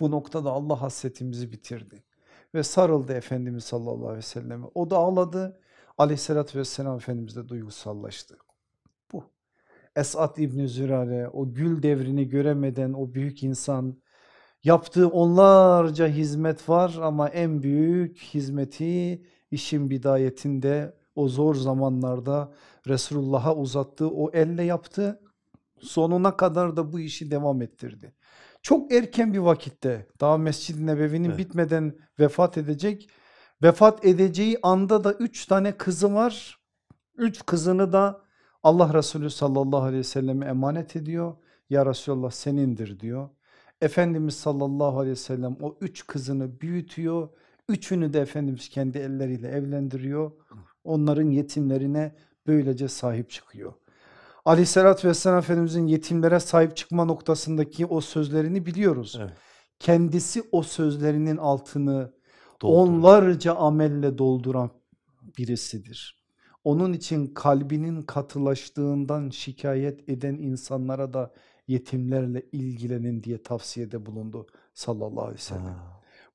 Bu noktada Allah hasretimizi bitirdi ve sarıldı Efendimiz sallallahu aleyhi ve selleme. O da ağladı. Aleyhissalatü vesselam Efendimiz de duygusallaştı. Bu. Esat İbni Zürare o gül devrini göremeden o büyük insan yaptığı onlarca hizmet var ama en büyük hizmeti işin bidayetinde o zor zamanlarda Resulullah'a uzattığı o elle yaptı. Sonuna kadar da bu işi devam ettirdi. Çok erken bir vakitte daha Mescid-i Nebevi'nin evet. bitmeden vefat edecek. Vefat edeceği anda da üç tane kızı var. Üç kızını da Allah Resulü sallallahu aleyhi ve selleme emanet ediyor. Ya Resulallah senindir diyor. Efendimiz sallallahu aleyhi ve sellem o üç kızını büyütüyor. Üçünü de Efendimiz kendi elleriyle evlendiriyor. Onların yetimlerine böylece sahip çıkıyor. Aleyhisselatü Vesselam Efendimizin yetimlere sahip çıkma noktasındaki o sözlerini biliyoruz. Evet. Kendisi o sözlerinin altını Doldur. onlarca amelle dolduran birisidir. Onun için kalbinin katılaştığından şikayet eden insanlara da yetimlerle ilgilenin diye tavsiyede bulundu sallallahu aleyhi ve sellem.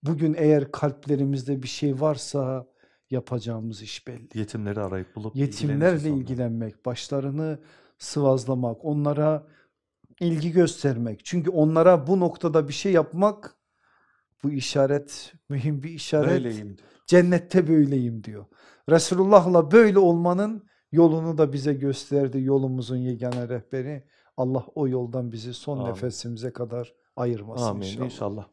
Bugün eğer kalplerimizde bir şey varsa yapacağımız iş belli. Yetimleri arayıp bulup yetimlerle ilgilenmek, başlarını sıvazlamak, onlara ilgi göstermek. Çünkü onlara bu noktada bir şey yapmak bu işaret mühim bir işaret. Böyleyim. Cennette böyleyim diyor. Resulullah'la böyle olmanın yolunu da bize gösterdi yolumuzun yegane rehberi. Allah o yoldan bizi son Amin. nefesimize kadar ayırmasın Amin, inşallah. inşallah.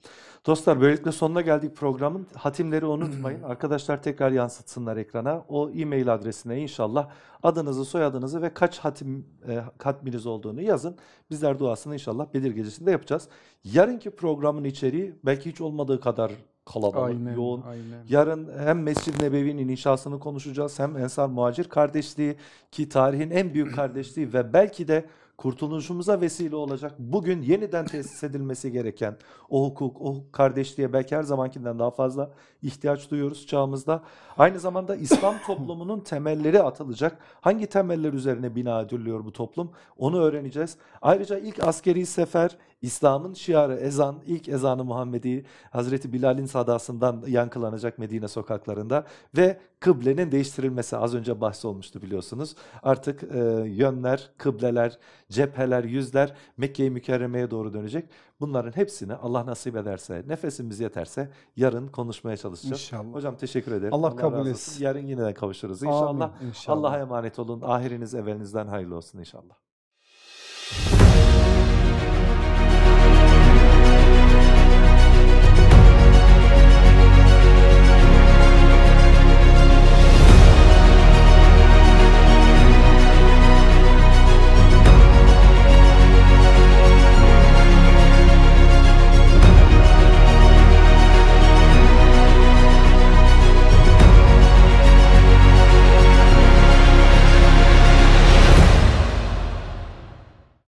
Dostlar böylelikle sonuna geldik programın. Hatimleri unutmayın. Arkadaşlar tekrar yansıtsınlar ekrana. O e-mail adresine inşallah adınızı, soyadınızı ve kaç hatim e, katminiz olduğunu yazın. Bizler duasını inşallah Bedir gecesinde yapacağız. Yarınki programın içeriği belki hiç olmadığı kadar kalabalık, aynen, yoğun. Aynen. Yarın hem Mescid-i Nebevi'nin inşasını konuşacağız hem Ensar Muhacir kardeşliği ki tarihin en büyük kardeşliği ve belki de kurtuluşumuza vesile olacak. Bugün yeniden tesis edilmesi gereken o hukuk, o kardeşliğe belki her zamankinden daha fazla ihtiyaç duyuyoruz çağımızda. Aynı zamanda İslam toplumunun temelleri atılacak. Hangi temeller üzerine bina ediliyor bu toplum? Onu öğreneceğiz. Ayrıca ilk askeri sefer, İslam'ın şiarı ezan, ilk ezanı Muhammedi Hazreti Bilal'in sadasından yankılanacak Medine sokaklarında ve kıblenin değiştirilmesi az önce bahsi olmuştu biliyorsunuz. Artık e, yönler, kıbleler, cepheler, yüzler Mekke-i Mükerreme'ye doğru dönecek. Bunların hepsini Allah nasip ederse, nefesimiz yeterse yarın konuşmaya çalışacağız. İnşallah. Hocam teşekkür ederim. Allah, Allah kabul etsin. Yarın yine de kavuşuruz inşallah. Amin, inşallah. Allah'a emanet olun. Ahiriniz evinizden hayırlı olsun inşallah.